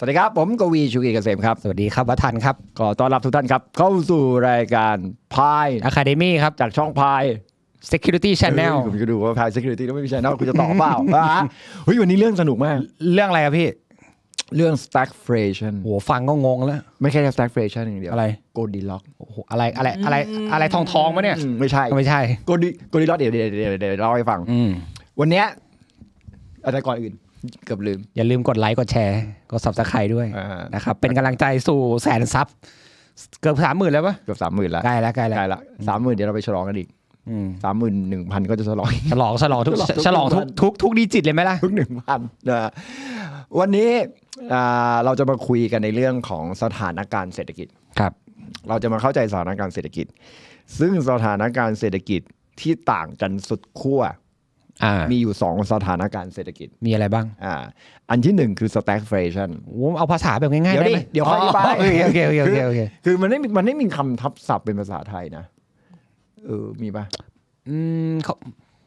สวัสดีครับ ผมกวี ชูกีเกษมครับ สวัสดีครับ วัฒนครับก็ต้อนรับทุกท่านครับ เข้าสู่รายการพายอะคาเดมี่ครับ จากช่องพาย Security Channel ผมจะดูว่าพาย Security ต้้งไม่มี Channel คุณจะตอบเปล่าเฮ้ยวันนี้เรื่องสนุกมาก เรื่องอะไรครับพี่ เรื่อง stagflation โหฟังก็งงแล้ว ไม่ใช่ stagflation อย่างเดียว อะไร Goldilocks โอ้โหอะไรอะไรอะไรอะไรทองทองมะเนี่ยไม่ใช่ไม่ใช่ Goldilocks เดี๋ยวเดี๋ยวเดี๋ยวเล่าให้ฟังวันเนี้ยอะไรก่อนอื่นเกือบลืมอย่าลืมกดไลค์กดแชร์กดซับสไครด้วยนะครับ เป็นกำลังใจสู่แสนซับเกือบสามหมื่นแล้วปะเกือบสามหมื่นแล้วใกล้แล้วใกล้แล้วใกล้ละสามหมื่นเดี๋ยวเราไปฉลองกันอีกสามหมื่นหนึ่งพันก็จะฉลองฉลองฉลองทุกฉลองทุกทุกทุกดิจิตเลยไหมล่ะ ทุกหนึ่งพันนะวันนี้เราจะมาคุยกันในเรื่องของสถานการณ์เศรษฐกิจครับ เราจะมาเข้าใจสถานการณ์เศรษฐกิจ ซึ่งสถานการณ์เศรษฐกิจที่ต่างกันสุดขั้วมีอยู่สองสถานการณ์เศรษฐกิจ มีอะไรบ้าง อ่า อันที่หนึ่งคือ stagflation เอาภาษาแบบง่ายๆเดยวดิเดี๋ยวค่อยไปโอเคโอเคโอเคโอเคคือมันไม่มันไม่มีคำทับศัพท์เป็นภาษาไทยนะ เออ มีปะอืมเขา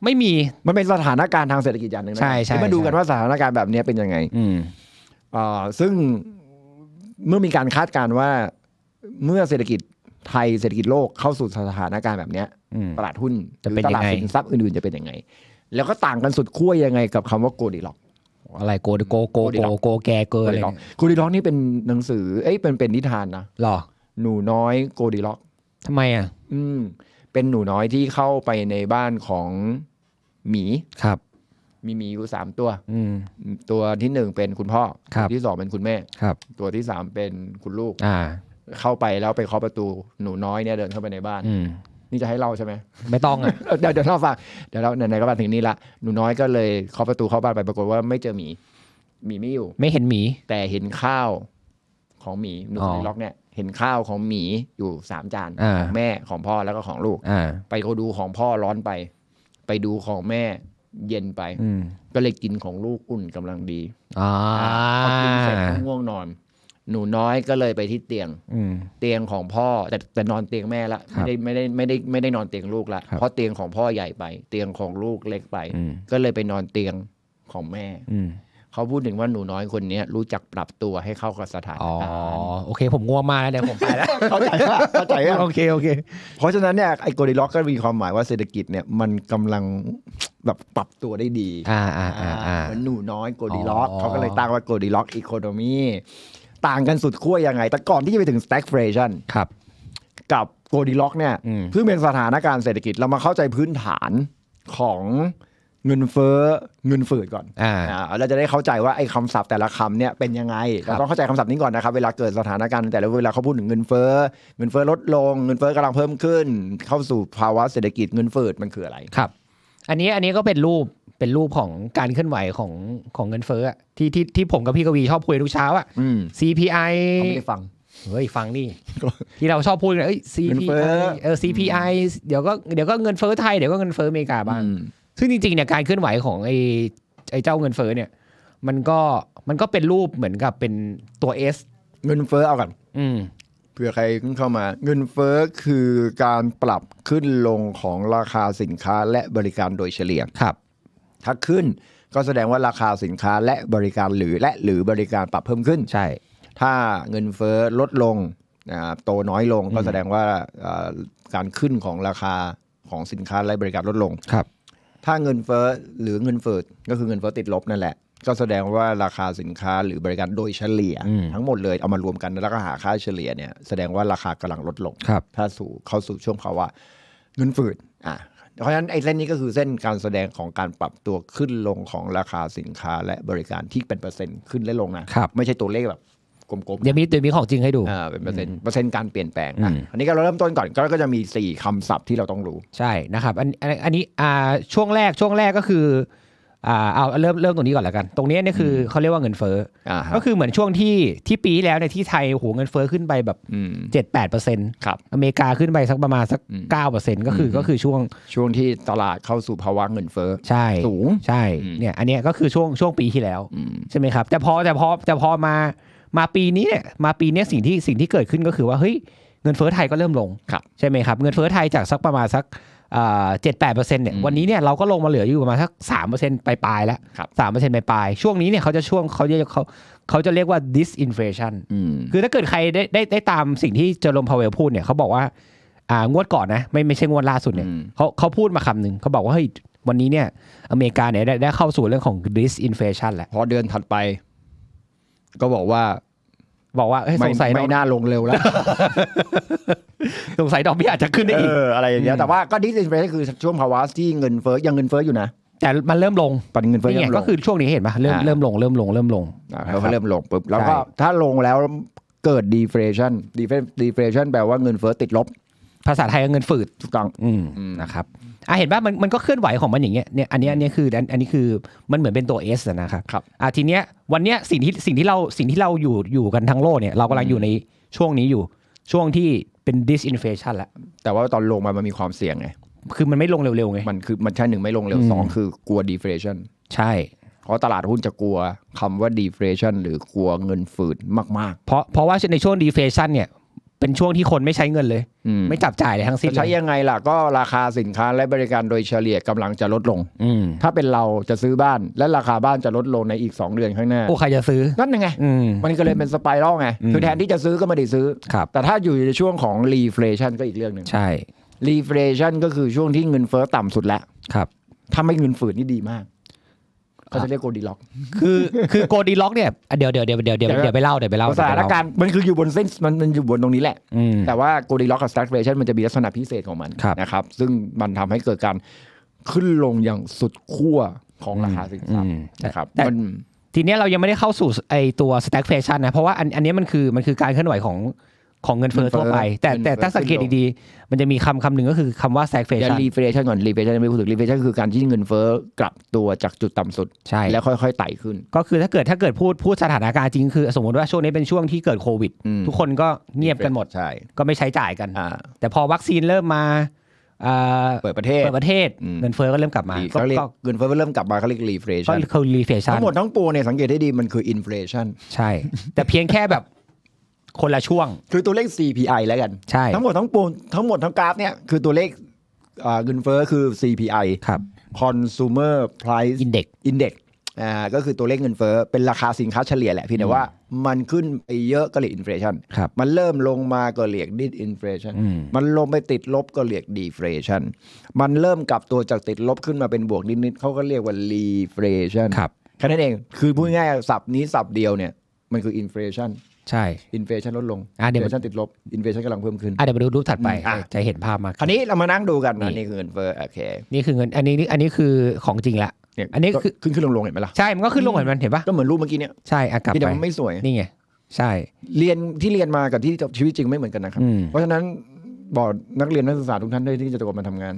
ไม่มี มันเป็นสถานการณ์ทางเศรษฐกิจอย่างหนึ่งนะใช่ ใช่มาดูกันว่าสถานการณ์แบบนี้เป็นยังไง อืมอ่าซึ่งเมื่อมีการคาดการณ์ว่าเมื่อเศรษฐกิจไทยเศรษฐกิจโลกเข้าสู่สถานการณ์แบบนี้ตลาดหุ้นหรือตลาดสินทรัพย์อื่นๆจะเป็นยังไงแล้วก็ต่างกันสุดขั้วยังไงกับคำว่าโกดิล็อกอะไรโกดโกโกโกโกแกเกินเลยโกดิล็อกนี่เป็นหนังสือ เอ้ยเป็นเป็นนิทานนะหรอหนูน้อยโกดิล็อกทำไมอ่ะอืม เป็นหนูน้อยที่เข้าไปในบ้านของหมีครับ มีหมีอยู่สามตัว อืมตัวที่หนึ่งเป็นคุณพ่อครับที่สองเป็นคุณแม่ครับ ตัวที่สามเป็นคุณลูก อ่า เข้าไปแล้วไปเคาะประตู หนูน้อยเนี่ยเดินเข้าไปในบ้านนี่จะให้เล่าใช่ไหมไม่ต้องอ่ะเดี๋ยวเดี๋ยวเ่าฟังเดี๋ยวเราไหนๆก็มาถึงนี่ละหนูน้อยก็เลยเคาะประตูเข้าบ้านไป ปรากฏว่าไม่เจอหมีหมีไม่อยู่ ไม่เห็นหมี แต่เห็นข้าวของหมีหนูในล็อกเนี่ยเห็นข้าวของหมีอยู่สามจานของแม่ของพ่อแล้วก็ของลูกอไปเขาดูของพ่อร้อนไป ไปดูของแม่เย็นไปก็เลยกินของลูกอุ่นกำลังดีอพอกินเสร็จง่วงนอนหนูน้อยก็เลยไปที่เตียงเตียงของพ่อแต่แต่นอนเตียงแม่ละไม่ได้ไม่ได้ไม่ได้ไม่ได้นอนเตียงลูกละเพราะเตียงของพ่อใหญ่ไปเตียงของลูกเล็กไปก็เลยไปนอนเตียงของแม่เขาพูดถึงว่าหนูน้อยคนนี้รู้จักปรับตัวให้เข้ากับสถานการณ์ออ๋โอเค ผมง่วงมาแล้วเดี๋ยวผมไปแล้วเข้าใจเข้าใจโอเคโอเค เพราะฉะนั้นเนี่ยไอ้โกดิล็อก ก็มีความหมายว่าเศรษฐกิจเนี่ยมันกำลังแบบปรับตัวได้ดีอ่าอ่าอ่าหมนหนูน้อยโกดิล็อกเขาก็เลยตั้งว่าโกดิล็อกอีโคโนมีต่างกันสุดขั้วยังไงแต่ก่อนที่จะไปถึง stagflation ครับกับโกดีล็อกเนี่ยเพิ่งเป็นสถานการณ์เศรษฐกิจ เรามาเข้าใจพื้นฐานของเงินเฟ้อเงินฝืดก่อนอ่าเราจะได้เข้าใจว่าไอ้คำศัพท์แต่ละคำเนี่ยเป็นยังไง เราต้องเข้าใจคำศัพท์นี้ก่อนนะครับ เวลาเกิดสถานการณ์แต่ละเวลาเขาพูดถึงเงินเฟ้อเงินเฟ้อลดลงเงินเฟ้อกำลังเพิ่มขึ้น เข้าสู่ภาวะเศรษฐกิจเงินฝืดมันคืออะไรครับอันนี้อันนี้ก็เป็นรูปเป็นรูปของการเคลื่อนไหวของของเงินเฟ้อที่ที่ที่ผมกับพี่กวีชอบคุยทุกเช้าอ่ะ CPI เไม่ได้ฟังเฮ้ยฟังนี่ที่เราชอบพูดนเลย CPI เออ CPI เดี๋ยวก็เดี๋ยวก็เงินเฟ้อไทยเดี๋ยวก็เงินเฟ้ออเมริกาบ้างซึ่งจริงๆเนี่ยการเคลื่อนไหวของไอ้ไอ้เจ้าเงินเฟ้อเนี่ย มันก็มันก็เป็นรูปเหมือนกับเป็นตัว S เงินเฟ้อเอากันอืมเพื่อใครเเข้ามาเงินเฟ้อคือการปรับขึ้นลงของราคาสินค้าและบริการโดยเฉลี่ยครับถ้าขึ้นก็แสดงว่าราคาสินค้าและบริการหรือและหรือบริการปรับเพิ่มขึ้นใช่ ถ้าเงินเฟ้อลดลงนะโตน้อยลง ก็แสดงว่าการขึ้นของราคาของสินค้าและบริการลดลงครับ ถ้าเงินเฟ้อหรือเงินเฟ้อก็คือเงินเฟ้อติดลบนั่นแหละก็แสดงว่าราคาสินค้าหรือบริการโดยเฉลี่ย ทั้งหมดเลยเอามารวมกัน แล้วก็หาค่าเฉลี่ย เนี่ยแสดงว่าราคากำลังลดลง ถ้าสู่เข้าสู่ช่วงภาวะเงินฝืดอ่ะเพราะฉะนั้นไอ้เส้นนี้ก็คือเส้นการแสดงของการปรับตัวขึ้นลงของราคาสินค้าและบริการที่เป็นเปอร์เซ็นต์ขึ้นและลงนะครับไม่ใช่ตัวเลขแบบกลมๆเดี๋ยวมีเดี๋ยวมีของจริงให้ดูอ่าเป็นเปอร์เซ็นต์เปอร์เซ็นต์การเปลี่ยนแปลงอ่ะอันนี้ก็เราเริ่มต้นก่อนก็จะมี4คำศัพท์ที่เราต้องรู้ ใช่นะครับ อันอันนี้อ่าช่วงแรกช่วงแรกก็คืออ่าเอาเริ่มเริ่มตรงนี้ก่อนแล้วกัน ตรงนี้เนี่ยคือเขาเรียกว่าเงินเฟ้ออก็คือเหมือนช่วงที่ที่ปีแล้วในที่ไทยโหเงินเฟ้อขึ้นไปแบบเจ็ดแปดเปอร์เซ็นต์อเมริกาขึ้นไปสักประมาณสักเก้าเปอร์เซ็นต์ก็คือก็คือช่วงช่วงที่ตลาดเข้าสู่ภาวะเงินเฟ้อใช่สูงใช่เนี่ยอันนี้ก็คือช่วงช่วงปีที่แล้วใช่ไหมครับแต่พอแต่พอแต่พอมามาปีนี้เนี่ยมาปีนี้สิ่งที่สิ่งที่เกิดขึ้นก็คือว่าเฮ้ยเงินเฟ้อไทยก็เริ่มลงใช่ไหมครับเงินเฟ้อไทยจากสักประมาณสักเจ็ดแปดเปอร์เซ็นต์เนี่ยวันนี้เนี่ยเราก็ลงมาเหลืออยู่ประมาณสักสามเปอร์เซ็นต์ปลายๆแล้วสามเปอร์เซ็นต์ปลายๆช่วงนี้เนี่ยเขาจะช่วงเขาจะเขาเขาจะเรียกว่า disinflation คือถ้าเกิดใครได้ได้ได้ตามสิ่งที่เจอร์ลมพาวเวลพูดเนี่ยเขาบอกว่า อ่างวดก่อนนะ ไม่ไม่ใช่งวดล่าสุดเนี่ยเขาเขาพูดมาคำหนึ่งเขาบอกว่าเฮ้ยวันนี้เนี่ย อเมริกาเนี่ยได้ได้เข้าสู่เรื่องของ disinflation แหละพอเดือนถัดไป ก็บอกว่าบอกว่าสงสัยไม่น่าลงเร็วแล้ว สงสัย ดอกเบี้ยอาจจะขึ้นได้อีกอะไรอย่างเงี้ย แต่ว่าก็ ดิสอินเฟสคือช่วงภาวะที่เงินเฟ้อยังเงินเฟ้ออยู่นะ แต่มันเริ่มลงตอนนี้เงินเฟ้อเริ่มลงก็คือช่วงนี้เห็นปะเริ่มเริ่มลงเริ่มลงเริ่มลงเขาเริ่มลงปุ๊บแล้วก็ถ้าลงแล้ว เกิดดีเฟลชันดีเฟลชันแปลว่าเงินเฟ้อติดลบ ภาษาไทยเงินฝืดถูกต้องนะครับอ่ะเห็นว่ามันมันก็เคลื่อนไหวของมันอย่างเงี้ยเนี่ยอันนี้อันนี้คืออันนี้คือมันเหมือนเป็นตัวเอสนะครับครับอ่ะทีเนี้ยวันเนี้ยสิ่งที่สิ่งที่เราสิ่งที่เราอยู่อยู่กันทั้งโลกเนี่ยเรากำลังอยู่ในช่วงนี้อยู่ ช่วงที่เป็น disinflation แล้วแต่ว่าตอนลงมามันมีความเสี่ยงไงคือมันไม่ลงเร็วๆไงมันคือมันใช่หนึ่งไม่ลงเร็วสองคือกลัว deflation ใช่ เพราะตลาดหุ้นจะกลัวคำว่า deflation หรือกลัวเงินฝืดมากๆเพราะเพราะว่าในช่วง deflation เนี่ยเป็นช่วงที่คนไม่ใช้เงินเลย ไม่จับจ่ายเลยทั้งสิ้น ใช้ยังไงล่ะ ก็ราคาสินค้าและบริการโดยเฉลี่ยกำลังจะลดลงถ้าเป็นเราจะซื้อบ้าน และราคาบ้านจะลดลงในอีก 2 เดือนข้างหน้า โอ้ใครจะซื้อนั่นไงมันก็เลยเป็นสไปรัลไงคือแทนที่จะซื้อก็ไม่ได้ซื้อ แต่ถ้าอยู่ในช่วงของรีเฟลชันก็อีกเรื่องหนึ่งใช่รีเฟลชันก็คือช่วงที่เงินเฟ้อต่ำสุดแล้วครับถ้าไม่เงินฝืดนี่ดีมากเขาจะเรียกโกดีล็อก คือ คือโกดีล็อกเนี่ย เดี๋ยวเดี๋ยวเดี๋ยวเดี๋ยวเดี๋ยวไปเล่า เดี๋ยวไปเล่าสถานการณ์มันคืออยู่บนเส้น มัน มันอยู่บนตรงนี้แหละ แต่ว่าโกดีล็อกกับสแต็กเฟชันมันจะมีลักษณะพิเศษของมันนะครับ ซึ่งมันทำให้เกิดการขึ้นลงอย่างสุดขั้วของราคาสินทรัพย์นะครับมันทีนี้เรายังไม่ได้เข้าสู่ไอตัวสแต็กเฟชั่นนะ เพราะว่าอัน อันนี้มันคือ มันคือการเคลื่อนไหวของของเงินเฟ้อทั่วไป แต่แต่ถ้าสังเกตดีๆมันจะมีคำคำหนึ่งก็คือคำว่าแซกเฟช a t i รีเฟ f l ช t i o ก่อนรีเฟชชั่นไม่พูดถึงรีเฟชชั่นคือการที่เงินเฟ้อกลับตัวจากจุดต่ำสุดใช่แล้วค่อยๆไต่ขึ้น ก็คือถ้าเกิดถ้าเกิดพูดพูดสถานการณ์จริงคือ สมมติว่าช่วงนี้เป็นช่วงที่เกิดโควิด ทุกคนก็เงียบกันหมดใช่ ก็ไม่ใช้จ่ายกัน แต่พอวัคซีนเริ่มมาเปิดประเทศเปิดประเทศเงินเฟ้อก็เริ่มกลับมาเขาเรียกเงินเฟ้อก็เริ่มกลับมาเขาเรียกรีเฟชันเขาเรียกรีเฟชันทั้งหมดทั้งปวงเนี่ยสังเกตให้ดีมันคืออินเฟลชันใช่ แต่เพียงแค่แบบคนละช่วง คือตัวเลข CPI แล้วกันใช่ทั้งหมดทั้งปูนทั้งหมดทั้งกราฟเนี่ย คือตัวเลขเงินเฟ้อคือ CPI ครับ Consumer Price Index Index อ่าก็คือตัวเลขเงินเฟ้อเป็นราคาสินค้าเฉลี่ยแหละ พี่แต่ว่า มันขึ้นไปเยอะก็เรียกอินเฟลชันมันเริ่มลงมาก็เรียกดิสอินเฟลชันมันลงไปติดลบก็เรียกดีเฟลชันมันเริ่มกลับตัวจากติดลบขึ้นมาเป็นบวกนิดๆเขาก็เรียกว่ารีเฟลชันครับแค่นั้นเองคือพูดง่ายๆสับนี้สับเดียวเนี่ยมันคืออินเฟลชันใช่อินเฟชันลดลงอ่าเดี๋ยวชันติดลบอินเฟชันกำลังเพิ่มขึ้นอ่าเดี๋ยวมาดูรูปถัดไปจะเห็นภาพมากรัวนี้เรามานั่งดูกันนนี่คือเงินเฟ้อโอเคนี่คือเงินอันนี้อันนี้คือของจริงละเนี่ยอันนี้คือขึ้นขึ้นลงลงเห็นไหมล่ะ ใช่มันก็ขึ้นลงเหมือนมันเห็นปะก็เหมือนรูปเมื่อกี้เนี่ย ใช่อากาศไปมันไม่สวยนี่ไงใช่เรียนที่เรียนมากับที่ชีวิตจริงไม่เหมือนกันนะครับเพราะฉะนั้นบอกนักเรียนนักศึกษาทุกท่านด้วยที่จะตกมาทำงาน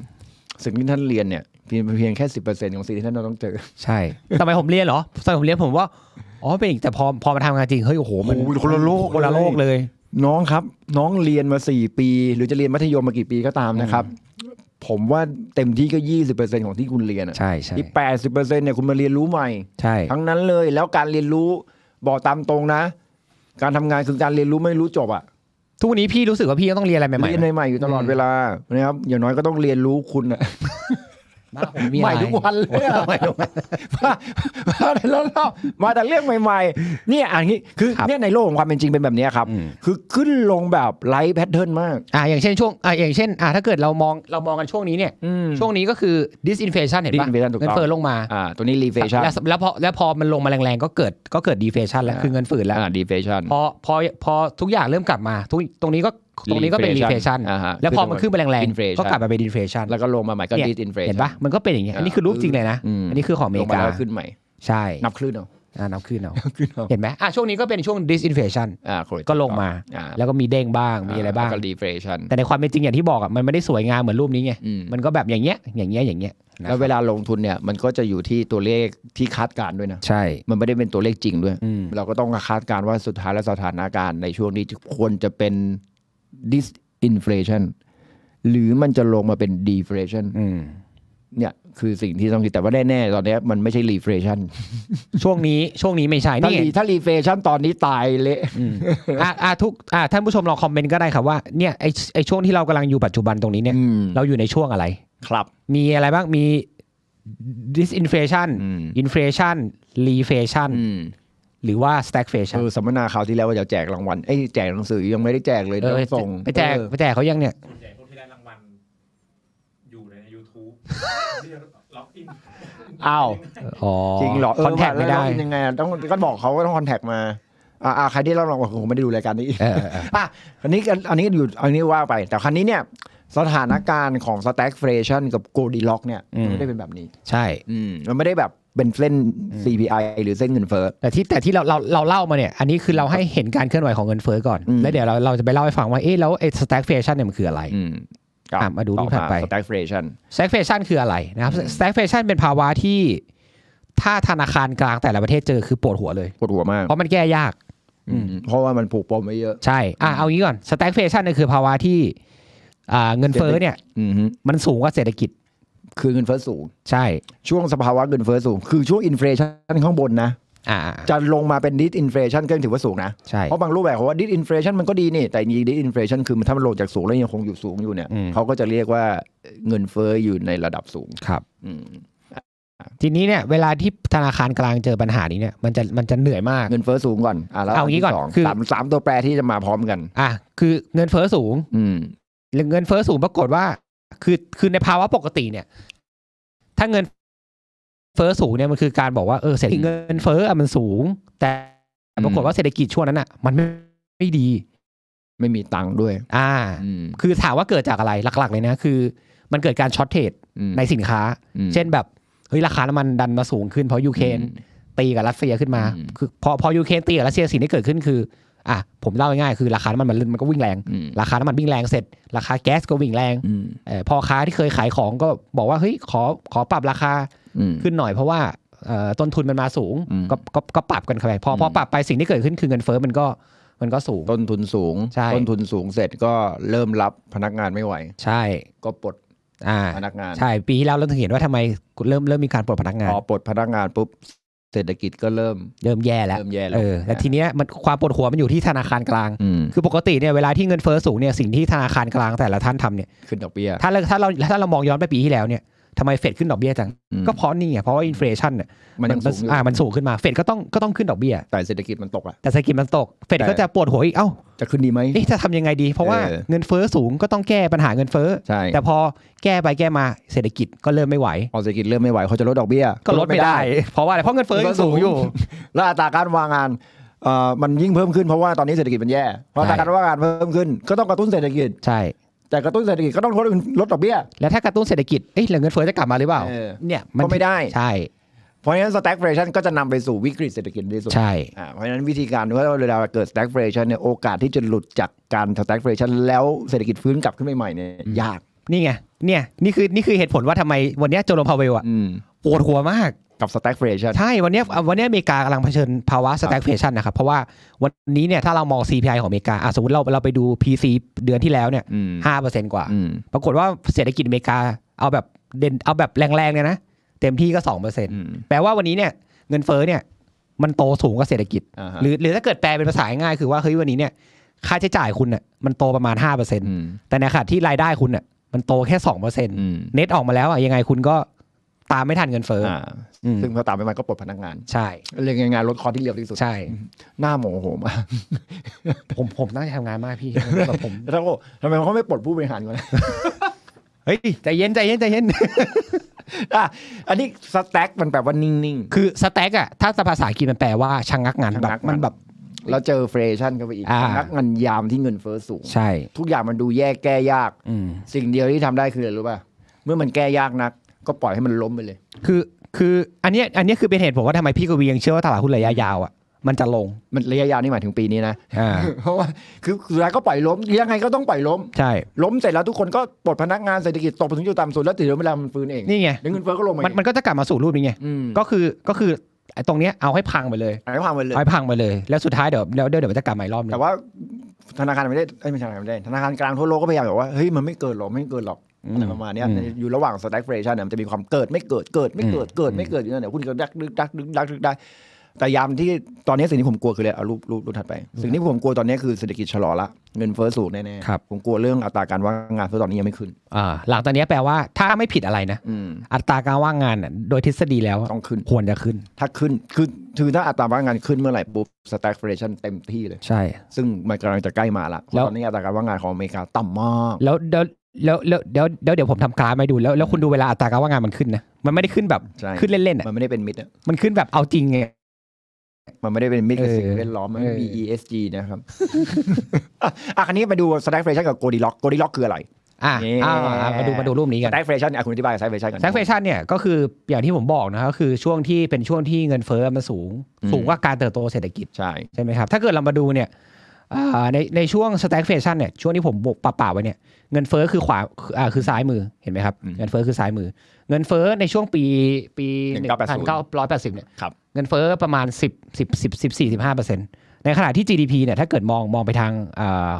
สิ่งที่ท่านเรียนเนี่ยเพียงเพียงแค่สิบเปอร์เซ็นของสิ่งที่ท่านเราต้องเจอ ใช่ทำไมผมเรียนเหรอตอนผมเรียนผมว่าอ๋อเป็นอีกแต่พอพอมาทำงานจริงเฮ้ยโอ้โหมันคนละโลกคนละโลกเลย น้องครับ น้องเรียนมาสี่ปี หรือจะเรียนมัธยมมากี่ปีก็ตามนะครับ ผมว่าเต็มที่ก็ยี่สิบเปอร์เซ็นของที่คุณเรียนอ่ะใช่ใช่ที่แปดสิบเปอร์เซ็นเนี่ยคุณมาเรียนรู้ใหม่ ใช่ ทั้งนั้นเลยแล้วการเรียนรู้บอกตามตรงนะ การทำงานคือการเรียนรู้ไม่รู้จบอ่ะทุกวันนี้พี่รู้สึกว่าพี่ต้องเรียนอะไรใหม่ๆเรียนใหม่ๆอยู่ตลอดเวลานะครับอย่างน้อยก็ต้องเรียนรู้คุณอะาผมีอะไรใหม่ทุกวันเลยใหม่ทุกวันาแต่ละรอบมาแต่เรื่องใหม่ ๆ เนี่ยอันนี้ คือเนี่ยในโลกของความเป็นจริงเป็นแบบนี้ครับ คือขึ้นลงแบบไลฟ์แพทเทิร์นมาก อ่า อย่างเช่นช่วง อ่าอย่างเช่น อ่าถ้าเกิดเรามอง เรามองกันช่วงนี้เนี่ยช่วงนี้ก็คือดิสอินเฟชันเห็นปะเงินเฟ้อลงมาอ่าตัวนี้รีเฟชันแล้วพอ แล้วพอมันลงมาแรงๆ ก็เกิด ก็เกิดดีเฟชันแล้ว คือเงินฝืดแล้ว อ่าดีเฟชันพอ พอ พอทุกอย่างเริ่มกลับมาตรงนี้ ก็ตรงนี้ก็เป็นดีเฟชันแล้วพอมันขึ้นไปแรงๆก็กลับมาเป็นดีเฟชันแล้วก็ลงมาใหม่ก็ดีดอินเฟชันเห็นปะมันก็เป็นอย่างเงี้ยอันนี้คือรูปจริงเลยนะอันนี้คือของอเมริกาขึ้นใหม่ใช่นับคลื่นเอาอ่านับขึ้นเอาเห็นไหมอ่ะช่วงนี้ก็เป็นช่วงสอินเฟชันอ่าก็ลงมา แล้วก็มีเด้งบ้างมีอะไรบ้างก็ดีเฟชันแต่ในความเป็นจริงอย่างที่บอกอ่ะมันไม่ได้สวยงามเหมือนรูปนี้ไง มันก็แบบอย่างเงี้ยอย่างเงี้ยอย่างเงี้ย แล้วเวลาลงทุนเนี่ยมันก็จะอยู่ที่ตัวเลขที่คาดการด้วยนะใช่มันไม่ได้เป็นตัวเลขจริงด้วย เราก็ต้องคาดการว่าสุดท้ายแล้วสถานการณ์ในช่วงนี้ควรจะเป็นดิสอินฟลชันหรือมันจะลงมาเป็นดีเฟลชันเนี่ย คือสิ่งที่ต้องคิดแต่ว่าแน่ๆ ตอนนี้มันไม่ใช่รีเฟลชันช่วงนี้ช่วงนี้ไม่ใช่ถ้านี่ถ้ารีเฟ a ชันตอนนี้ตายเละอ่าอ่ทุก อ่า ท่านผู้ชมลองคอมเมนต์ก็ได้ครับว่า เนี่ย ไอไอช่วงที่เรากำลังอยู่ปัจจุบันตรงนี้เนี่ย เราอยู่ในช่วงอะไร ครับ มีอะไรบ้าง มีดิสอินฟล t i o n i n f l ฟล i o n r e f l a t i o หรือว่า s t a c k f l a t i o n คือสัมมนาคราวที่แล้วว่าจะแจกรางวัลไอ้แจกหนังสือยังไม่ได้แจกเลยเออส่งไปแจกไปแจกเขายังเนี่ยแจกคนที่ได้รางวัล อยู่ใน YouTube ทูบล็อกอินอ้าวจริงเหรอคอนแทคไม่ได้ยังไงต้องก็บอกเขาก็ต้องคอนแทคมาอ่าใครที่รับรางวัลผมไม่ได้ดูรายการนี้อ่ะอันนี้อันนี้อยู่อันนี้ว่าไป แต่ครั้นี้เนี่ย สถานการณ์ของ stagflation กับ Goldilocks เนี่ยมันไม่ได้เป็นแบบนี้ ใช่ อืมมันไม่ได้แบบเป็นเส้น CPI หรือเส้นเงินเฟ้อแต่ที่แต่ที่เราเราเราเล่ามาเนี่ย อันนี้คือเราให้เห็นการเคลื่อนไหวของเงินเฟ้อก่อน แล้วเดี๋ยวเราเราจะไปเล่าให้ฟังว่าเอ๊ะแล้วไอ้ stagflation เนี่ยมันคืออะไรอ่ามาดูรูปถัดไป stagflation stagflation คืออะไรนะครับ stagflation เป็นภาวะที่ ถ้าธนาคารกลางแต่ละประเทศเจอคือปวดหัวเลยปวดหัวมากเพราะมันแก้ยากเพราะว่ามันผูกปมไว้เยอะใช่อ่ะเอางี้ก่อน stagflation เนี่ยคือภาวะที่เงินเฟ้อเนี่ยมันสูงกว่าเศรษฐกิจคือเงินเฟ้อสูงใช่ช่วงสภาวะเงินเฟ้อสูงคือช่วงอินฟลชันข้างบนนะจะลงมาเป็นดิสอินฟลชันก็ยังถือว่าสูงนะใช่เพราะบางรูปแบบขอว่าดิสอินฟลชันมันก็ดีนี่ แต่นี่ดิสอินฟลชันคือมันถ้ามันลงจากสูงแล้ว ยังคงอยู่สูงอยู่เนี่ยเขาก็จะเรียกว่าเงินเฟ้ออยู่ในระดับสูงครับทีนี้เนี่ย เวลาที่ธนาคารกลางเจอปัญหานี้เนี่ย มันจะมันจะเหนื่อยมากเงินเฟ้อสูงก่อนอ่าแล้วเอางี้ก่อนคือสามสามตัวแปรที่จะมาพร้อมกัน อ่ะคือเงินเฟ้อสูง อืมเงินเฟ้อสูงปรากฏว่าคือคือในภาวะปกติเนี่ย ถ้าเงินเฟ้อสูงเนี่ยมันคือการบอกว่าเออเศรษฐกิจเงินเฟ้ออะมันสูง แต่ปรากฏว่าเศรษฐกิจช่วงนั้นอ่ะมันไม่ไม่ดี ไม่มีตังค์ด้วย อ่า คือถามว่าเกิดจากอะไรหลักๆเลยนะ คือ มันเกิดการช็อตเทรดในสินค้า เช่นแบบเฮ้ยราคาน้ำมันดันมาสูงขึ้นเพราะยูเครนตีกับรัสเซียขึ้นมาคือพอพอยูเครนตีกับรัสเซียสิ่งที่เกิดขึ้นคืออ่ะผมเล่าง่ายๆคือราคาน้ำมันมันมันก็วิ่งแรง ราคาน้ำมันวิ่งแรงเสร็จราคาแก๊สก็วิ่งแรงอพอค้าที่เคยขายของก็บอกว่าเฮ้ยขอขอปรับราคา ขึ้นหน่อยเพราะว่าต้นทุนมันมาสูงก็ก็ก็ปรับกันไปพอพอปรับไปสิ่งที่เกิดขึ้นคือเงินเฟ้อมันก็มันก็สูงต้นทุนสูงต้นทุนสูงเสร็จก็เริ่มรับพนักงานไม่ไหว ใช่ก็ปลดพนักงาน ใช่ปีที่แล้วเราถึงเห็นว่าทำไมเริ่มเริ่มมีการปลดพนักงานพอปลดพนักงานปุ๊บเศรษฐกิจก็เริ่ม เริ่มแย่แล้วเริ่มแย่แล้วเออแต่ทีเนี้ยมันความปวดหัวมันอยู่ที่ธนาคารกลาง คือปกติเนี่ยเวลาที่เงินเฟ้อสูงเนี่ยสิ่งที่ธนาคารกลางแต่ละท่านทำเนี่ยขึ้นดอกเบี้ยถ้าเราถ้าเราถ้าเรามองย้อนไปปีที่แล้วเนี่ยทำไมเฟดขึ้นดอกเบี้ยจังก็เพราะนี่่ะเพราะว่าอินฟลชันเนี่ยมันสูงอ่ามันสูงขึ้นมา เฟดก็ต้องก็ต้องขึ้นดอกเบี้ย แต่เศรษฐกิจมันตกอะแต่เศรษฐกิจมันตก เฟดก็จะปวดหัวอีกเอ้าจะขึ้นดีไหมจะทำยังไงดี เพราะว่าเงินเฟ้อสูงก็ต้องแก้ปัญหาเงินเฟ้อใช่แต่พอแก้ไปแก้มา เศรษฐกิจก็เริ่มไม่ไหว พอเศรษฐกิจเริ่มไม่ไหวเขาจะลดดอกเบี้ย ก็ลดไม่ได้ เพราะว่าอะไร เพราะเงินเฟ้อสูงอยู่ แล้วอัตราการวางงานมันยิ่งเพิ่มขึ้นเพราะว่าตอนนี้เศรษฐกิจมันแย่ เพราะการว่าการเพิ่มขึ้นก็ต้องกระตุ้นเศรษฐกิจใช่แต่กระตุ้นเศรษฐกิจก็ต้องลดลดดอกเบี้ย แล้วถ้ากระตุ้นเศรษฐกิจเอ้ยแล้วเงินเฟ้อจะกลับมาหรือเปล่าเนี่ยมันไม่ได้ใช่เพราะฉะนั้น s t a ็ f l a t i o n ก็จะนำไปสู่วิกฤตเศรษฐกิจในที่สุดใช่เพราะฉะนั้นวิธีการว่าเวลาเกิด s t a ็ f l a t i o n เนี่ยโอกาสที่จะหลุดจากการ s t a ็ f l a t i o n แล้วเศรษฐกิจฟื้นกลับขึ้นใหม่ๆเนี่ยยากนี่ไงเนี่ยนี่คือนี่คือเหตุผลว่าทำไมวันนี้โจโรพาเวลอะอปวดหัวมากกับ stagflation ใช่ วันนี้วันนี้อเมริกากำลังเผชิญภาวะ stagflation นะครับ เพราะว่าวันนี้เนี่ยถ้าเรามอง CPI ของอเมริกา สมมติเราเราไปดู PC เดือนที่แล้วเนี่ยห้าเปอร์เซ็นต์กว่า ปรากฏว่าเศรษฐกิจอเมริกา เอาแบบเด่นเอาแบบแรงๆเนี่ยนะ เต็มที่ก็สองเปอร์เซ็นต์แปลว่าวันนี้เนี่ยเงินเฟ้อเนี่ยมันโตสูงกว่าเศรษฐกิจ หรือหรือถ้าเกิดแปลเป็นภาษาง่ายคือว่าเฮ้ยวันนี้เนี่ย ค่าใช้จ่ายคุณี่ยมันโตประมาณห้าเปอร์เซ็นต์แต่ในขณะที่รายได้คุณี่ยมันโตแค่สองเปอร์เซ็นต์เน็ตออกมาแล้วอ่ะยังไงคุณก็ตามไม่ทันเงินเฟ้อซึ่งพอตามไปมันก็ปลดพนักงาน ใช่ เรียองานลดคอที่เร็วที่สุด ใช่ หน้าโมโหมากผมผมตั้งใจทำงานมากพี่แต่ผมแล้วก็ทำไมเขาไม่ปลดผู้บริหารก่อน เฮ้ย ใจเย็นใจเย็นใจเย็นอ่ะอันนี้สแต็กมันแปลว่านิ่ง ๆ คือ สแต็กอ่ะถ้าภาษาอังกฤษมันแปลว่าชะงักงานแบบ มันแบบเราเจอเฟรชั่นเข้าไปอีกนักงานยามที่เงินเฟ้อสูงใช่ ทุกอย่างมันดูแยกแก้ยากสิ่งเดียวที่ทำได้คืออะไรรู้ป่ะ เมื่อมันแก้ยากนักก็ปล่อยให้มันล้มไปเลย คือคืออันนี้อันนี้คือเป็นเหตุผมว่าทำไมพี่กวียังเชื่อว่า ตลาดหุ้นระยะยาวอ่ะมันจะลง มันระยะยาวนี่หมายถึงปีนี้นะเพราะว่าคือสุ้ก็ปล่อยล้มยังไงก็ต้องปล่อยล้ม ใช่ ล้มเสร็จแล้วทุกคนก็ปลดพนักงานเศรษฐกิจตกไปถึงจุดต่ำสุดแล้วถึงเวลามันฟื้นเอง นี่ไง เงินเฟ้อก็ลงมามันมันก็จะกลับมาสู่รูปนี้ไง ก็คือก็คือไอ้ตรงเนี้ยเอาให้พังไปเลยเอาให้พังไปเลยเอาให้พังไปเลย แล้วสุดท้ายเดี๋ยวแล้วเดี๋ยวจะกลับมาอีกรอบนึงแต่ว่าธนาคารไม่ได้ไม่ใช่ธนาคารไม่ได้ ธนาคารกลางทั่วโลกก็พยายามบอกว่าเฮ้ยมันไม่เกิดหรอกไม่เกิดหรอกอะไรประมาณนี้อยู่ระหว่างสแต็กเฟรชันเนี่ย มันจะมีความเกิดไม่เกิด เกิดไม่เกิด เกิดไม่เกิดอยู่นั่นเนี่ยคุณก็ดักดึกดักดึกดักดึกได้ แต่ยามที่ตอนนี้สิ่งที่ผมกลัวคืออะไรเอารูปรูปรูปถัดไป สิ่งที่ผมกลัวตอนนี้คือเศรษฐกิจชะลอละ เงินเฟ้อสูงแน่ ๆ ผมกลัวเรื่องอัตราการว่างงานเพราะตอนนี้ยังไม่ขึ้นอ่าหลังตอนนี้แปลว่าถ้าไม่ผิดอะไรนะ อัตราการว่างงานโดยทฤษฎีแล้วต้องขึ้น ควรจะขึ้น ถ้าขึ้นคือถือถ้าอัตราว่างงานขึ้นเมื่อไหร่ปุ๊บสแต็กเฟรชันเต็มที่เลย ใช่ ซึ่งมันกำลังจะใกล้มาละแล้วตอนนี้อัตราการว่างงานของอเมริกาต่ำมากแล้วแล้วแล้วเดี๋ยวเดี๋ยวเดี๋ยวผมทำกราฟมาดูแล้ว แล้วคุณดูเวลาอัตราการว่างงานมันขึ้นนะมันไม่ได้ขึ้นแบบใช่ขึ้นเล่นๆอ่ะมันไม่ได้เป็นมิดอะมันขึ้นแบบเอาจริงไงมันไม่ได้เป็นมิดกับสิ่งเแวดล้อมมันมี ESG นะครับอ่ะคราวนี้มาดูสแต็กเฟรชันกับโกดิล็อกโกดิล็อกคืออะไร อ่ะอ่าะมาดูมาดูรูปนี้กันสแต็กเฟรชันอ่ะคุณอธิบายสแต็กเฟรชั o นกันสแต็กเฟชันเนี่ยก็คือ อย่างที่ผมบอกนะครับก็คือช่วงที่เป็นช่วงที่เงินเฟ้อมันสูง สูงกว่าการเติบโตเศรษฐกิจใช่ใช่ไหมครับถ้าเกิดเรามาดูเนี่ยในในช่วงสแต็กเฟชั่นเนี่ย ช่วงที่ผมบปะป่าไว้เนี่ย เงินเฟอ้อคือขวาอ่าคือซ้ายมือ เห็นไหมครับ เงินเฟอ้อคือซ้ายมือ เงินเฟอ้อในช่วงปีปีหนึ่งพันเก้าร้อยแปดสิบเนี่ย เงินเฟอ้อประมาณสิบสิบสิบสิบสี่สิบห้าเปอร์เซ็นต์ในขณะที่ GDP เนี่ย ถ้าเกิดมอง มองไปทาง